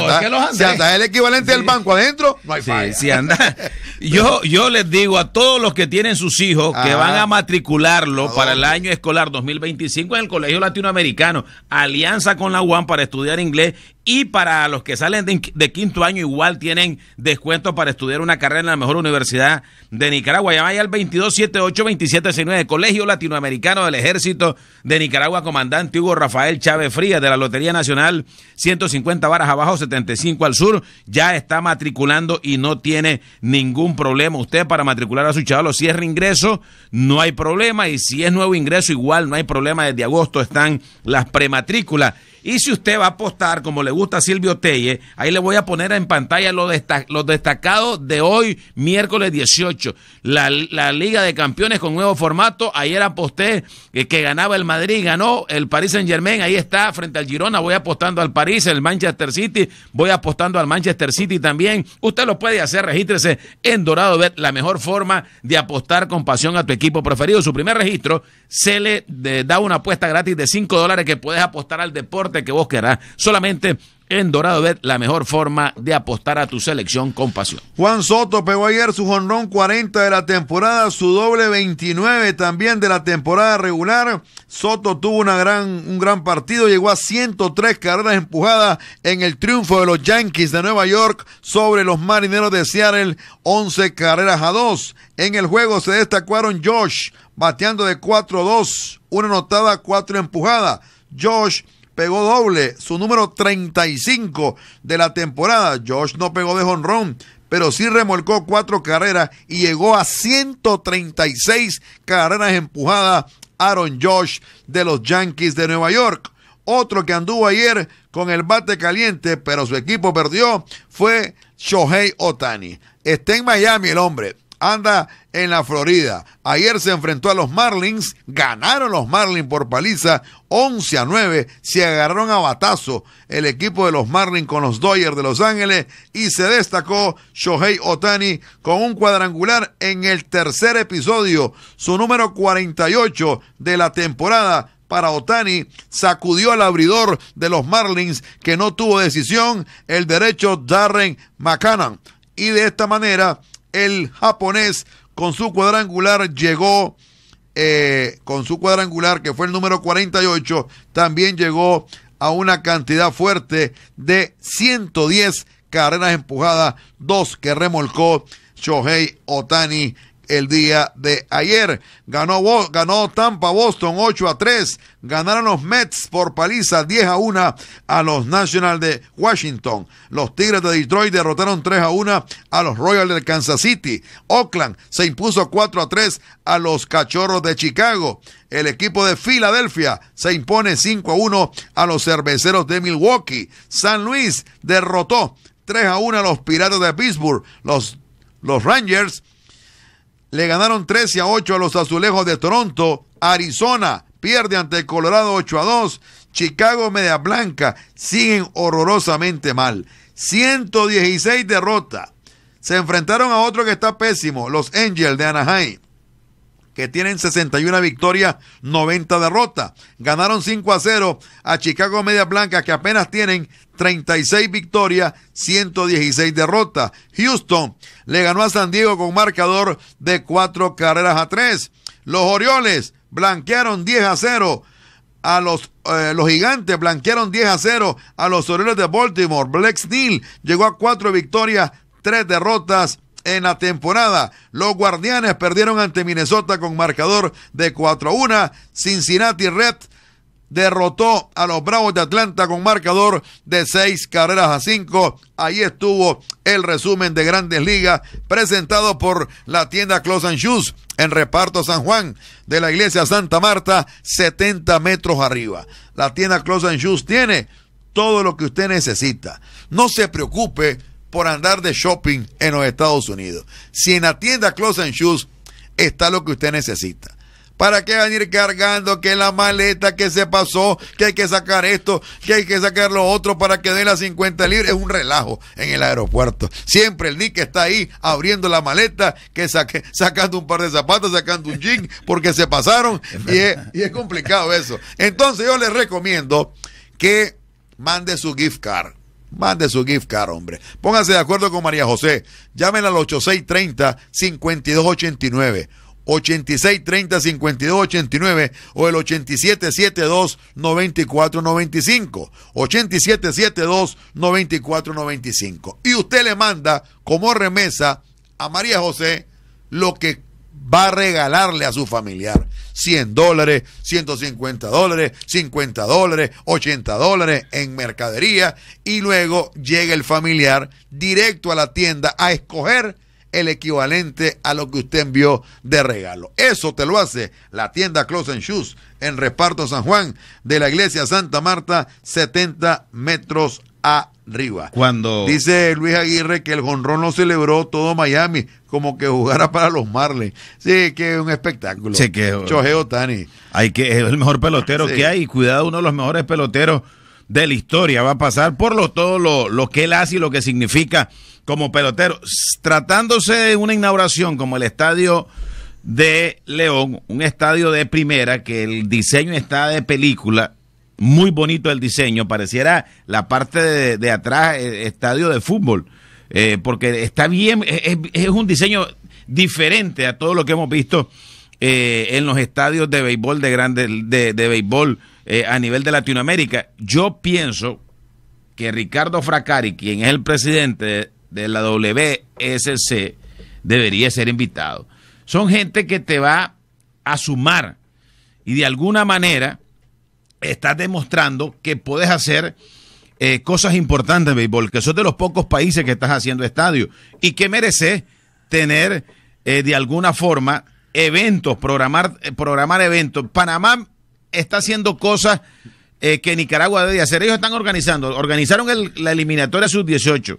si anda el equivalente del banco adentro, no hay sí, Si anda, (laughs) yo, yo les digo a todos los que tienen sus hijos que van a matricularlo para el año escolar 2025 en el Colegio Latinoamericano, alianza con la UAM para estudiar inglés y para los que salen de, quinto año, igual tienen descuento para estudiar una carrera en la mejor universidad de Nicaragua. Llama al 2278-2769, Colegio Latinoamericano del Ejército de Nicaragua, comandante Hugo Rafael Chávez Frías de la Lotería Nacional, 150 varas abajo, 75 al sur. Ya está matriculando y no tiene ningún problema. Usted para matricular a su chaval si es reingreso, no hay problema. Y si es nuevo ingreso, igual no hay problema. Desde agosto están las prematrículas y si usted va a apostar, como le gusta a Silvio Telle, ahí le voy a poner en pantalla los, los destacados de hoy, miércoles 18. La, Liga de Campeones con nuevo formato. Ayer aposté que, ganaba el Madrid, ganó el Paris Saint Germain. Ahí está, frente al Girona. Voy apostando al París, el Manchester City. Voy apostando al Manchester City también. Usted lo puede hacer, regístrese en Dorado Bet, la mejor forma de apostar con pasión a tu equipo preferido. Su primer registro se le eh, da una apuesta gratis de 5 dólares que puedes apostar al deporte que vos querás Solamente en Dorado Bet, la mejor forma de apostar a tu selección con pasión. Juan Soto pegó ayer su jonrón 40 de la temporada, su doble 29 también de la temporada regular. Soto tuvo una gran, un gran partido, llegó a 103 carreras empujadas en el triunfo de los Yankees de Nueva York sobre los Marineros de Seattle, 11 carreras a 2. En el juego se destacaron Josh bateando de 4-2, una anotada, 4 empujadas. Josh pegó doble, su número 35 de la temporada. Josh no pegó de jonrón, pero sí remolcó cuatro carreras y llegó a 136 carreras empujadas. Aaron Josh de los Yankees de Nueva York. Otro que anduvo ayer con el bate caliente, pero su equipo perdió, fue Shohei Otani. Está en Miami el hombre anda en la Florida. Ayer se enfrentó a los Marlins, ganaron los Marlins por paliza 11 a 9, se agarraron a batazo el equipo de los Marlins con los Doyers de Los Ángeles y se destacó Shohei Otani con un cuadrangular en el tercer episodio, su número 48 de la temporada para Otani, sacudió al abridor de los Marlins que no tuvo decisión, el derecho Darren McCann. Y de esta manera el japonés con su cuadrangular llegó, eh, con su cuadrangular que fue el número 48, también llegó a una cantidad fuerte de 110 carreras empujadas, dos que remolcó Shohei Otani el día de ayer. Ganó, ganó Tampa Boston 8 a 3. Ganaron los Mets por paliza 10 a 1 a los Nationals de Washington. Los Tigres de Detroit derrotaron 3 a 1 a los Royals de Kansas City. Oakland se impuso 4 a 3 a los Cachorros de Chicago. El equipo de Filadelfia se impone 5 a 1 a los Cerveceros de Milwaukee. San Luis derrotó 3 a 1 a los Piratas de Pittsburgh. Los, los Rangers le ganaron 13 a 8 a los Azulejos de Toronto. Arizona pierde ante el Colorado 8 a 2. Chicago Media Blanca siguen horrorosamente mal. 116 derrota. Se enfrentaron a otro que está pésimo, los Angels de Anaheim que tienen 61 victorias, 90 derrotas. Ganaron 5 a 0 a Chicago Media Blanca, que apenas tienen 36 victorias, 116 derrotas. Houston le ganó a San Diego con marcador de 4 carreras a 3. Los Orioles blanquearon 10 a 0 a los, eh, los gigantes, blanquearon 10 a 0 a los Orioles de Baltimore. Black Neal llegó a 4 victorias, 3 derrotas en la temporada. Los Guardianes perdieron ante Minnesota con marcador de 4-1. a Cincinnati Red derrotó a los Bravos de Atlanta con marcador de 6 carreras a 5. Ahí estuvo el resumen de Grandes Ligas presentado por la tienda Close and Shoes en Reparto San Juan de la iglesia Santa Marta, 70 metros arriba. La tienda Close and Shoes tiene todo lo que usted necesita. No se preocupe por andar de shopping en los Estados Unidos. Si en la tienda Clothes and Shoes está lo que usted necesita. ¿Para qué ir cargando que la maleta que se pasó, que hay que sacar esto, que hay que sacar lo otro para que dé las 50 libras? Es un relajo en el aeropuerto. Siempre el Nick está ahí abriendo la maleta, que sacando un par de zapatos, sacando un jean, porque se pasaron y es, y es complicado eso. Entonces yo les recomiendo que mande su gift card Mande su gift card, hombre. Póngase de acuerdo con María José. Llámenla al 8630-5289. 8630-5289 o el 8772-9495. 8772-9495. Y usted le manda como remesa a María José lo que va a regalarle a su familiar 100 dólares, 150 dólares, 50 dólares, 80 dólares en mercadería y luego llega el familiar directo a la tienda a escoger el equivalente a lo que usted envió de regalo. Eso te lo hace la tienda Close Shoes en Reparto San Juan de la Iglesia Santa Marta, 70 metros a Rivas. Cuando... Dice Luis Aguirre que el jonrón lo celebró todo Miami, como que jugara para los Marlins. Sí, que es un espectáculo. Sí, que... Chojeo Tani. Hay que, es el mejor pelotero que hay. Cuidado, uno de los mejores peloteros de la historia. Va a pasar por lo, todo lo, lo que él hace y lo que significa como pelotero. Tratándose de una inauguración como el estadio de León, un estadio de primera que el diseño está de película muy bonito el diseño, pareciera la parte de, atrás, eh, estadio de fútbol, eh, porque está bien, es, un diseño diferente a todo lo que hemos visto eh, en los estadios de béisbol de grandes, de, béisbol a nivel de Latinoamérica. Yo pienso que Ricardo Fracari, quien es el presidente de la WSC, debería ser invitado. Son gente que te va a sumar y de alguna manera estás demostrando que puedes hacer eh, cosas importantes en béisbol, que sos de los pocos países que estás haciendo estadio y que mereces tener eh, de alguna forma eventos, programar, eh, programar eventos. Panamá está haciendo cosas que Nicaragua debe hacer. Ellos están organizando, organizaron la eliminatoria sub-18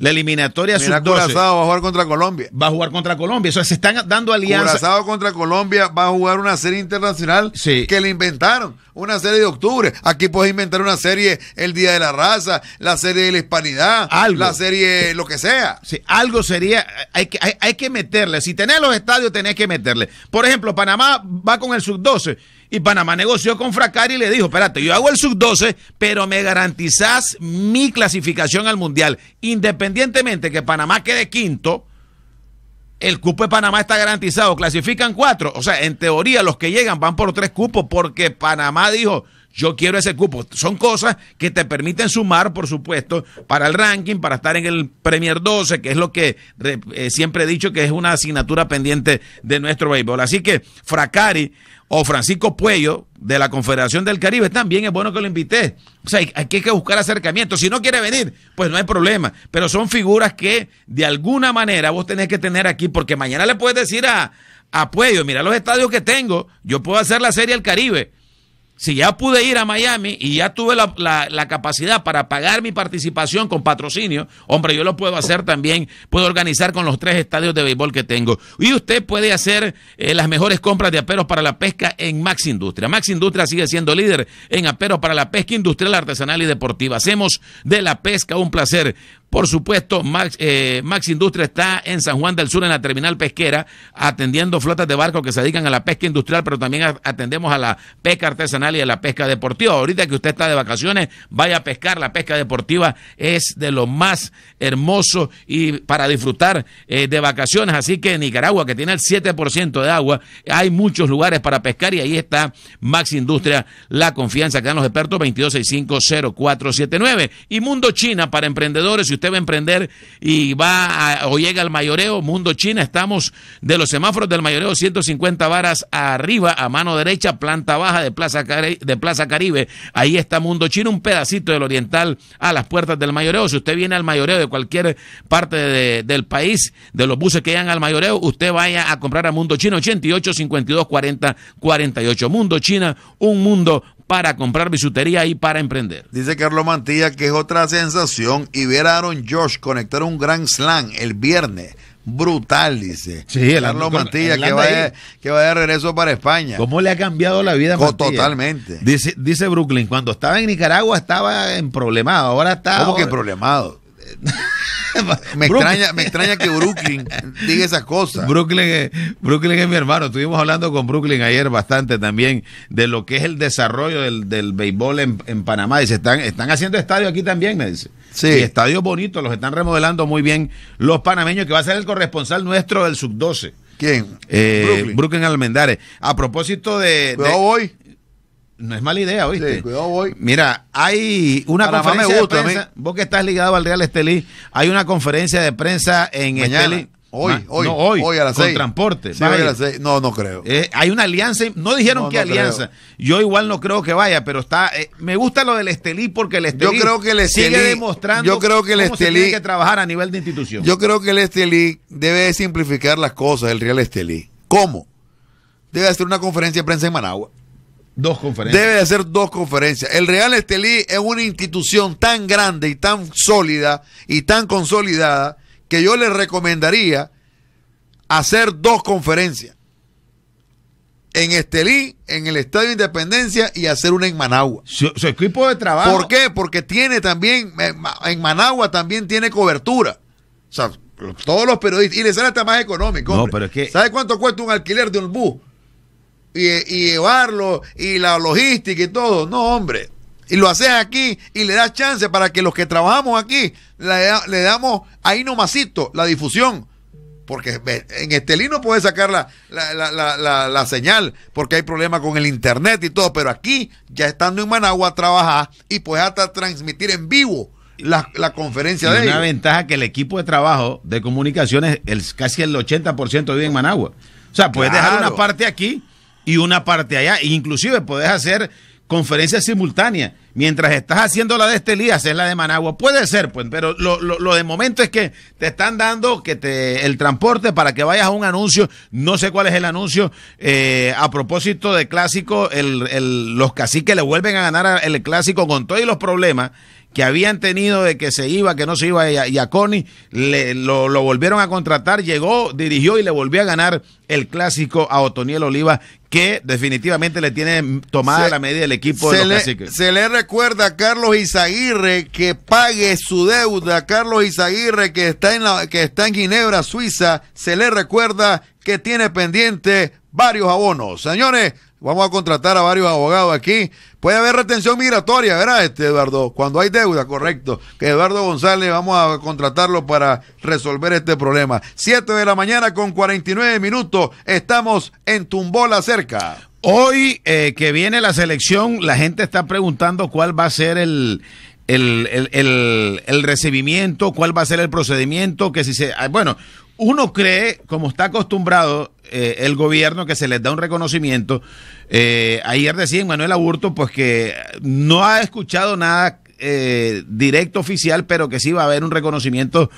la eliminatoria sub-12. va a jugar contra Colombia. Va a jugar contra Colombia. O sea, se están dando alianzas. contra Colombia va a jugar una serie internacional que le inventaron. Una serie de octubre. Aquí puedes inventar una serie el Día de la Raza, la serie de la Hispanidad, la serie lo que sea. Sí, algo sería. Hay que, hay, hay que meterle. Si tenés los estadios, tenés que meterle. Por ejemplo, Panamá va con el sub-12 y Panamá negoció con Fracari y le dijo, espérate, yo hago el sub-12, pero me garantizás mi clasificación al Mundial. Independientemente que Panamá quede quinto, el cupo de Panamá está garantizado. Clasifican cuatro. O sea, en teoría los que llegan van por tres cupos porque Panamá dijo, yo quiero ese cupo. Son cosas que te permiten sumar, por supuesto, para el ranking, para estar en el Premier 12, que es lo que eh, siempre he dicho que es una asignatura pendiente de nuestro béisbol. Así que Fracari o Francisco Pueyo de la Confederación del Caribe también es bueno que lo invité. O sea, hay, que buscar acercamiento. Si no quiere venir, pues no hay problema. Pero son figuras que de alguna manera vos tenés que tener aquí, porque mañana le puedes decir a, a mira los estadios que tengo, yo puedo hacer la serie del Caribe si ya pude ir a Miami y ya tuve la, capacidad para pagar mi participación con patrocinio, hombre, yo lo puedo hacer también, puedo organizar con los tres estadios de béisbol que tengo. Y usted puede hacer eh, las mejores compras de aperos para la pesca en Max Industria. Max Industria sigue siendo líder en aperos para la pesca industrial, artesanal y deportiva. Hacemos de la pesca un placer. Por supuesto, eh, Max, Industria está en San Juan del Sur, en la terminal pesquera, atendiendo flotas de barcos que se dedican a la pesca industrial, pero también atendemos a la pesca artesanal y a la pesca deportiva. Ahorita que usted está de vacaciones, vaya a pescar. La pesca deportiva es de lo más hermoso y para disfrutar eh, de vacaciones. Así que Nicaragua, que tiene el 7% de agua, hay muchos lugares para pescar y ahí está Max Industria, la confianza que dan los expertos 22650479. Y Mundo China para emprendedores. y usted va a emprender y va o llega al mayoreo, Mundo China, estamos de los semáforos del mayoreo 150 varas arriba, a mano derecha, planta baja de Plaza, de Plaza Caribe. Ahí está Mundo China, un pedacito del oriental a las puertas del mayoreo. Si usted viene al mayoreo de cualquier parte del país, de los buses que llegan al mayoreo, usted vaya a comprar a Mundo China 88 52 40 48. Mundo China, un mundo para comprar bisutería y para emprender. Dice Carlos Mantilla que es otra sensación y ver a Aaron Josh conectar un gran slam el viernes brutal, dice. Sí, Carlos Mantilla, que vaya, que vaya de regreso para España. ¿Cómo le ha cambiado la vida a Mantilla? Totalmente. Dice, dice Brooklyn, cuando estaba en Nicaragua estaba en problemado, ahora está... ¿Cómo que problemado? me, extraña, me extraña que Brooklyn diga esas cosas. Brooklyn, Brooklyn es mi hermano. Estuvimos hablando con Brooklyn ayer bastante también de lo que es el desarrollo del, béisbol en, en Panamá. Dice, están, están haciendo estadios aquí también, me dice. Sí. estadios bonitos, los están remodelando muy bien los panameños, que va a ser el corresponsal nuestro del sub-12. ¿Quién? Eh, Brooklyn. Almendares. A propósito de. de no es mala idea, ¿oíste? Sí, cuidado voy. Mira, hay una conferencia me gusta, de prensa. Vos que estás ligado al Real Estelí, hay una conferencia de prensa en Mañana. Estelí. Hoy, hoy, hoy, hoy, a las con transporte. No, no creo. Eh, hay una alianza, no dijeron qué alianza. Yo igual no creo que vaya, pero está. Eh, me gusta lo del Estelí porque el Estelí, yo creo que el sigue demostrando yo creo que el tiene que trabajar a nivel de institución. Yo creo que el Estelí debe simplificar las cosas, el Real Estelí. ¿Cómo? Debe hacer una conferencia de prensa en Managua. Dos conferencias. Debe de hacer dos conferencias. El Real Estelí es una institución tan grande y tan sólida y tan consolidada que yo le recomendaría hacer dos conferencias. En Estelí, en el Estadio Independencia y hacer una en Managua. Su, equipo de trabajo. ¿Por qué? Porque tiene también, eh, en Managua también tiene cobertura. todos los periodistas. Y le sale hasta más económico. ¿Sabe cuánto cuesta un alquiler de un bus? y, llevarlo y la logística y todo. No, hombre. Y lo haces aquí y le das chance para que los que trabajamos aquí le, damos ahí nomasito la difusión. Porque en Estelino puedes sacar la, la, la, la, señal, porque hay problemas con el internet y todo, pero aquí, ya estando en Managua, trabajas y puedes hasta transmitir en vivo la, la conferencia de de una ventaja que el equipo de trabajo de comunicaciones, el, casi el 80% vive en Managua. O sea, puedes dejar una parte aquí y una parte allá. Inclusive puedes hacer conferencias simultáneas. Mientras estás haciendo la de Estelí, haces la de Managua. Puede ser, pues, pero lo, lo, de momento es que te están dando que te, el transporte para que vayas a un anuncio. No sé cuál es el anuncio. Eh, a propósito de clásico, el, el, los caciques le vuelven a ganar el clásico con todos los problemas que habían tenido de que se iba, que no se iba, y a, Connie lo, volvieron a contratar, llegó, dirigió y le volvió a ganar el clásico a Otoniel Oliva, que definitivamente le tiene tomada la medida el equipo Se le recuerda a Carlos Izaguirre que pague su deuda. Carlos Izaguirre, que está en, que está en Ginebra, Suiza, se le recuerda que tiene pendiente varios abonos. Señores, Vamos a contratar a varios abogados aquí. Puede haber retención migratoria, ¿verdad, este, Eduardo? Cuando hay deuda, correcto. Que Eduardo González, vamos a contratarlo para resolver este problema. Siete de la mañana con 49 minutos. Estamos en Tumbola cerca. Hoy eh, que viene la selección, la gente está preguntando cuál va a ser el, el, el, el, recibimiento, cuál va a ser el procedimiento, que si se... Ah, bueno, uno cree, como está acostumbrado eh, el gobierno, que se les da un reconocimiento. Eh, ayer decía Manuel Aburto, pues que no ha escuchado nada eh, directo oficial, pero que sí va a haber un reconocimiento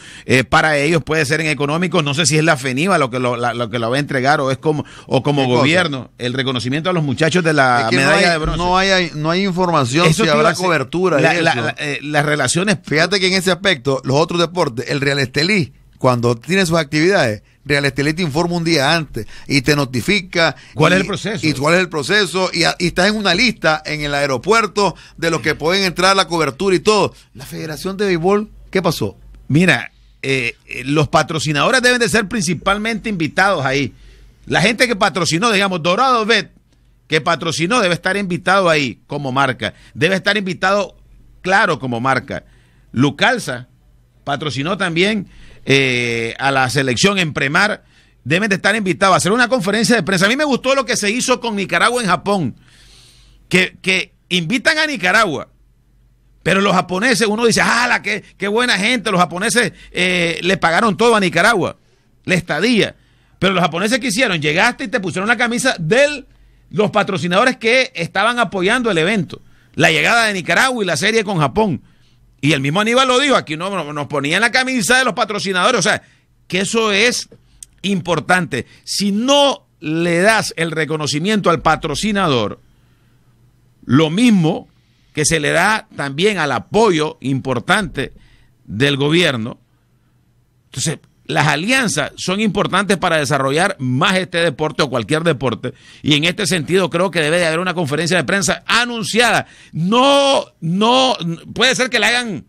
para ellos, puede ser en económico, no sé si es la FENIVA lo que lo, que lo va a entregar o es como o como gobierno, el reconocimiento a los muchachos de la medalla de bronce. No hay, información si habrá cobertura. las relaciones. Fíjate que en ese aspecto, los otros deportes, el Real Estelí cuando tiene sus actividades, Real Estelete informa un día antes y te notifica. ¿Cuál es el proceso? Y cuál es el proceso. Y, estás en una lista en el aeropuerto de los que pueden entrar, la cobertura y todo. La Federación de Béisbol, ¿qué pasó? Mira, eh, los patrocinadores deben de ser principalmente invitados ahí. La gente que patrocinó, digamos, Dorado Bet, que patrocinó, debe estar invitado ahí como marca. Debe estar invitado, claro, como marca. Lucalza, patrocinó también eh, a la selección en Premar, deben de estar invitados a hacer una conferencia de prensa. A mí me gustó lo que se hizo con Nicaragua en Japón, que, invitan a Nicaragua. Pero los japoneses, uno dice, la qué, qué buena gente! Los japoneses eh, le pagaron todo a Nicaragua, la estadía. Pero los japoneses que hicieron, llegaste y te pusieron la camisa de los patrocinadores que estaban apoyando el evento. La llegada de Nicaragua y la serie con Japón. Y el mismo Aníbal lo dijo, aquí no, nos en la camisa de los patrocinadores, o sea, que eso es importante. Si no le das el reconocimiento al patrocinador, lo mismo que se le da también al apoyo importante del gobierno, entonces las alianzas son importantes para desarrollar más este deporte o cualquier deporte. Y en este sentido creo que debe de haber una conferencia de prensa anunciada. No, no, puede ser que la hagan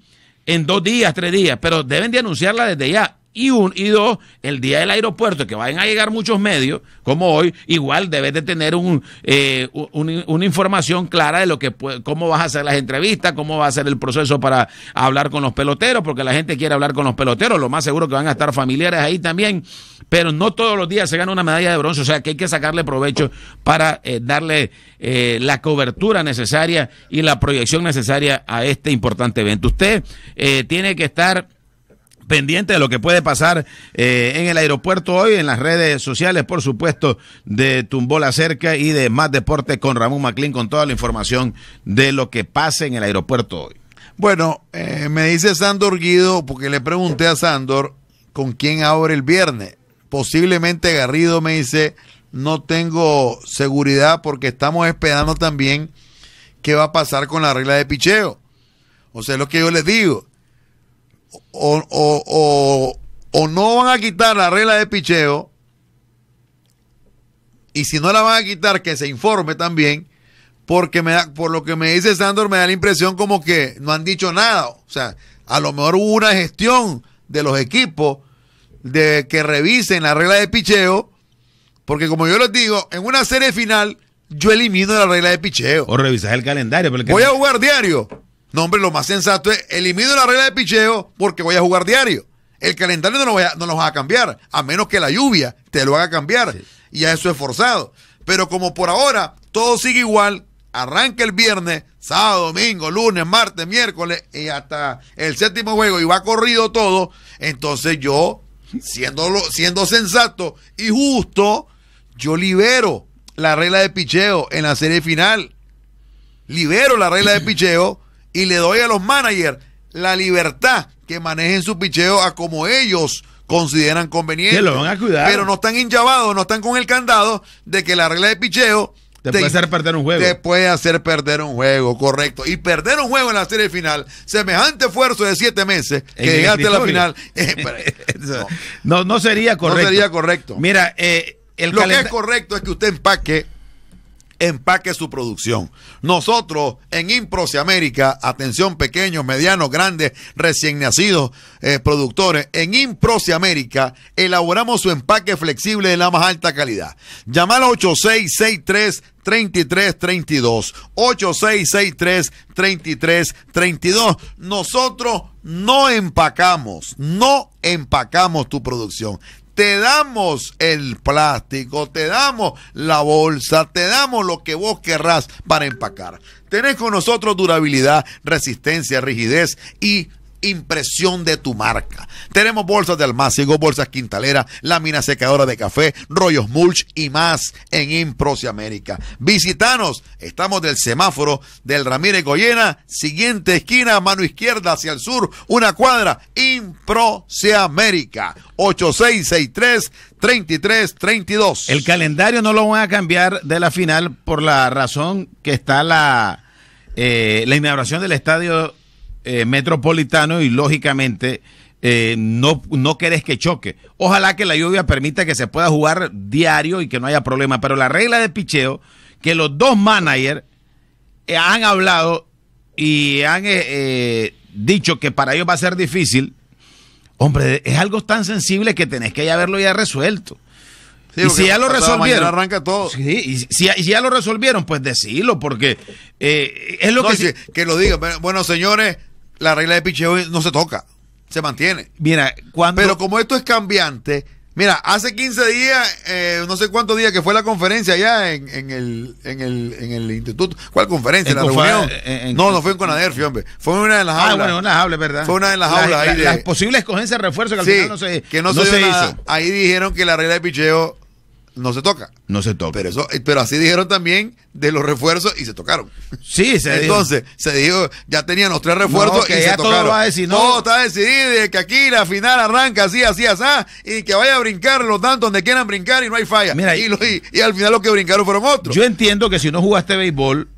en dos días, tres días, pero deben de anunciarla desde ya. Y, un, y dos, el día del aeropuerto, que vayan a llegar muchos medios, como hoy, igual debes de tener un, eh, una información clara de lo que cómo vas a hacer las entrevistas, cómo va a ser el proceso para hablar con los peloteros, porque la gente quiere hablar con los peloteros, lo más seguro que van a estar familiares ahí también, pero no todos los días se gana una medalla de bronce, o sea que hay que sacarle provecho para eh, darle eh, la cobertura necesaria y la proyección necesaria a este importante evento. Usted tiene que estar pendiente de lo que puede pasar eh, en el aeropuerto hoy, en las redes sociales, por supuesto, de tumbola Cerca y de Más Deporte con Ramón Maclín, con toda la información de lo que pase en el aeropuerto hoy. Bueno, eh, me dice Sandor Guido, porque le pregunté a Sandor con quién abre el viernes. Posiblemente Garrido me dice, no tengo seguridad porque estamos esperando también qué va a pasar con la regla de picheo. O sea, lo que yo les digo o, no van a quitar la regla de picheo, y si no la van a quitar, que se informe también, porque me da, por lo que me dice Sandor, me da la impresión como que no han dicho nada. O sea, a lo mejor hubo una gestión de los equipos de que revisen la regla de picheo, porque como yo les digo, en una serie final yo elimino la regla de picheo. O revisas el calendario. Voy a jugar diario. No, hombre, lo más sensato es elimino la regla de picheo porque voy a jugar diario. El calendario no, lo no va a cambiar, a menos que la lluvia te lo haga cambiar. Y a eso es forzado. Pero como por ahora todo sigue igual, arranca el viernes, sábado, domingo, lunes, martes, miércoles y hasta el séptimo juego y va corrido todo, entonces yo, siendo, siendo sensato y justo, yo libero la regla de picheo en la serie final. Libero la regla de picheo y le doy a los managers la libertad que manejen su picheo a como ellos consideran conveniente. van a Pero no están hinchabados, no están con el candado de que la regla de picheo te, puede hacer perder un juego. puede hacer perder un juego, correcto. Y perder un juego en la serie final, semejante esfuerzo de siete meses que llegaste a la final. (laughs) Eh, eh, no, no, sería correcto. No sería correcto. Mira, eh, el lo que es correcto es que usted empaque empaque su producción. Nosotros en Improse América, atención pequeños, medianos, grandes, recién nacidos, eh, productores, en Improse América elaboramos su empaque flexible de la más alta calidad. Llamar a 8663 3332 8663 3332 Nosotros no empacamos, no empacamos tu producción te damos el plástico, te damos la bolsa, te damos lo que vos querrás para empacar. Tenés con nosotros durabilidad, resistencia, rigidez y impresión de tu marca. Tenemos bolsas de almácigo, bolsas quintalera, lámina secadora de café, rollos mulch y más en Improce América. Visitanos, estamos del semáforo del Ramírez Goyena, siguiente esquina, mano izquierda hacia el sur, una cuadra, Improce América, 8663 3332. El calendario no lo van a cambiar de la final por la razón que está la, eh, la inauguración del estadio eh, metropolitano y lógicamente eh, no, querés que choque. Ojalá que la lluvia permita que se pueda jugar diario y que no haya problema. Pero la regla de picheo, que los dos managers eh, han hablado y han dicho que para ellos va a ser difícil, hombre, es algo tan sensible que tenés que ya haberlo ya resuelto. y si ya lo resolvieron. Arranca todo. y, si, ya lo resolvieron, pues decílo porque es lo que. que lo diga. Bueno, señores, la regla de picheo no se toca, se mantiene. Mira, cuando... Pero como esto es cambiante, mira, hace 15 días, eh, no sé cuántos días que fue la conferencia allá en, en, el, en, el, en el instituto. ¿Cuál conferencia? ¿La reunión? Eh, eh, no, no fue en Conaderfi, hombre. Fue una de las ah, bueno, en una hablas ¿verdad? Fue una de las aulas. ahí de... Las posibles escogencias de refuerzo que al final no se, que no, se, hizo. Ahí dijeron que la regla de picheo no se toca. No se toca. Pero eso, pero así dijeron también de los refuerzos y se tocaron. Sí, se Entonces, se dijo, ya tenían los tres refuerzos que y se tocaron. no. Todo está decidido que aquí la final arranca así, así, así, y que vaya a brincar los tantos donde quieran brincar y no hay falla. Mira, y, y, y, al final los que brincaron fueron otros. Yo entiendo que si no jugaste béisbol,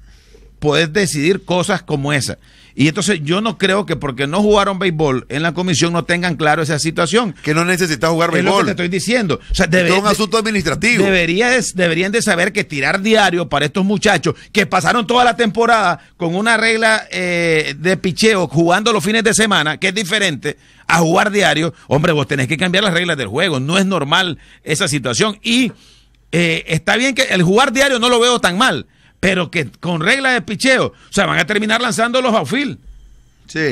Puedes decidir cosas como esa. Y entonces yo no creo que porque no jugaron béisbol en la comisión no tengan claro esa situación. Que no necesita jugar béisbol. Es lo que te estoy diciendo. es un asunto administrativo. Deberías, deberían de saber que tirar diario para estos muchachos que pasaron toda la temporada con una regla eh, de picheo jugando los fines de semana, que es diferente a jugar diario. Hombre, vos tenés que cambiar las reglas del juego. No es normal esa situación. Y eh, está bien que el jugar diario no lo veo tan mal pero que con reglas de picheo. O sea, van a terminar lanzando los aufil.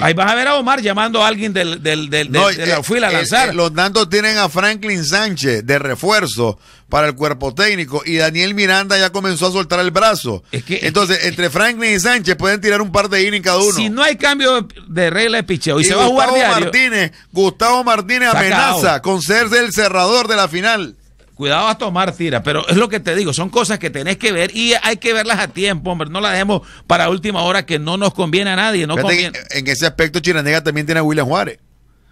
Ahí vas a ver a Omar llamando a alguien del, del, eh, a eh, lanzar. Eh, los Nando tienen a Franklin Sánchez de refuerzo para el cuerpo técnico y Daniel Miranda ya comenzó a soltar el brazo. Entonces, entre Franklin y Sánchez pueden tirar un par de en cada uno. Si no hay cambio de regla de picheo y, se Gustavo va a jugar diario, Martínez, Gustavo Martínez amenaza con ser el cerrador de la final cuidado a tomar tira, pero es lo que te digo, son cosas que tenés que ver y hay que verlas a tiempo, hombre, no las dejemos para última hora que no nos conviene a nadie. No conviene. En, ese aspecto Chiranega también tiene a William Juárez.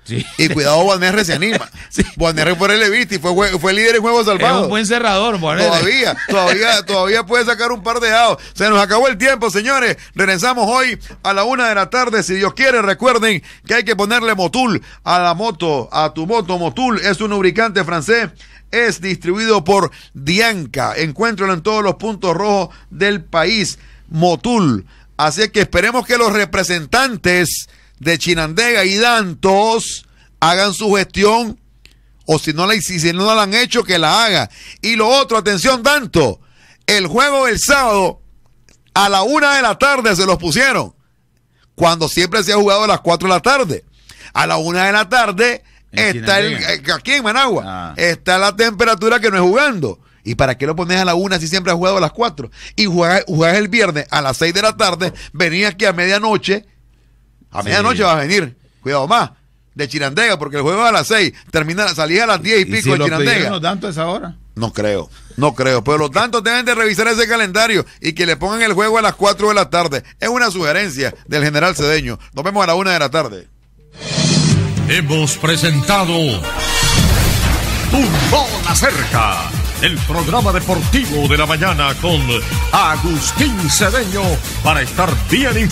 Sí. Y cuidado, Boanerre se anima. (laughs) Sí. fue fue el y fue, líder en Juegos Salvados. Es un buen cerrador, Todavía, todavía, (laughs) todavía puede sacar un par de dados. Se nos acabó el tiempo, señores. Regresamos hoy a la una de la tarde. Si Dios quiere, recuerden que hay que ponerle Motul a la moto, a tu moto. Motul es un lubricante francés es distribuido por Dianca. Encuéntralo en todos los puntos rojos del país, Motul. Así que esperemos que los representantes de Chinandega y Dantos hagan su gestión o si no la, si no la han hecho, que la haga. Y lo otro, atención, Danto, el juego del sábado a la una de la tarde se los pusieron, cuando siempre se ha jugado a las cuatro de la tarde. A la una de la tarde está el, eh, aquí en Managua, ah. está la temperatura que no es jugando. ¿Y para qué lo pones a la una si siempre has jugado a las cuatro Y jugás, el viernes a las 6 de la tarde, venías aquí a medianoche. A medianoche vas a venir. Cuidado más. De Chirandega, porque el juego es a las 6. Termina, salís a las 10 y, pico de Chirandega. ¿No tanto esa hora? No creo, no creo. Por lo tanto, deben de revisar ese calendario y que le pongan el juego a las 4 de la tarde. Es una sugerencia del general Cedeño. Nos vemos a la una de la tarde hemos presentado Un acerca Cerca, el programa deportivo de la mañana con Agustín Cedeño para estar bien informado.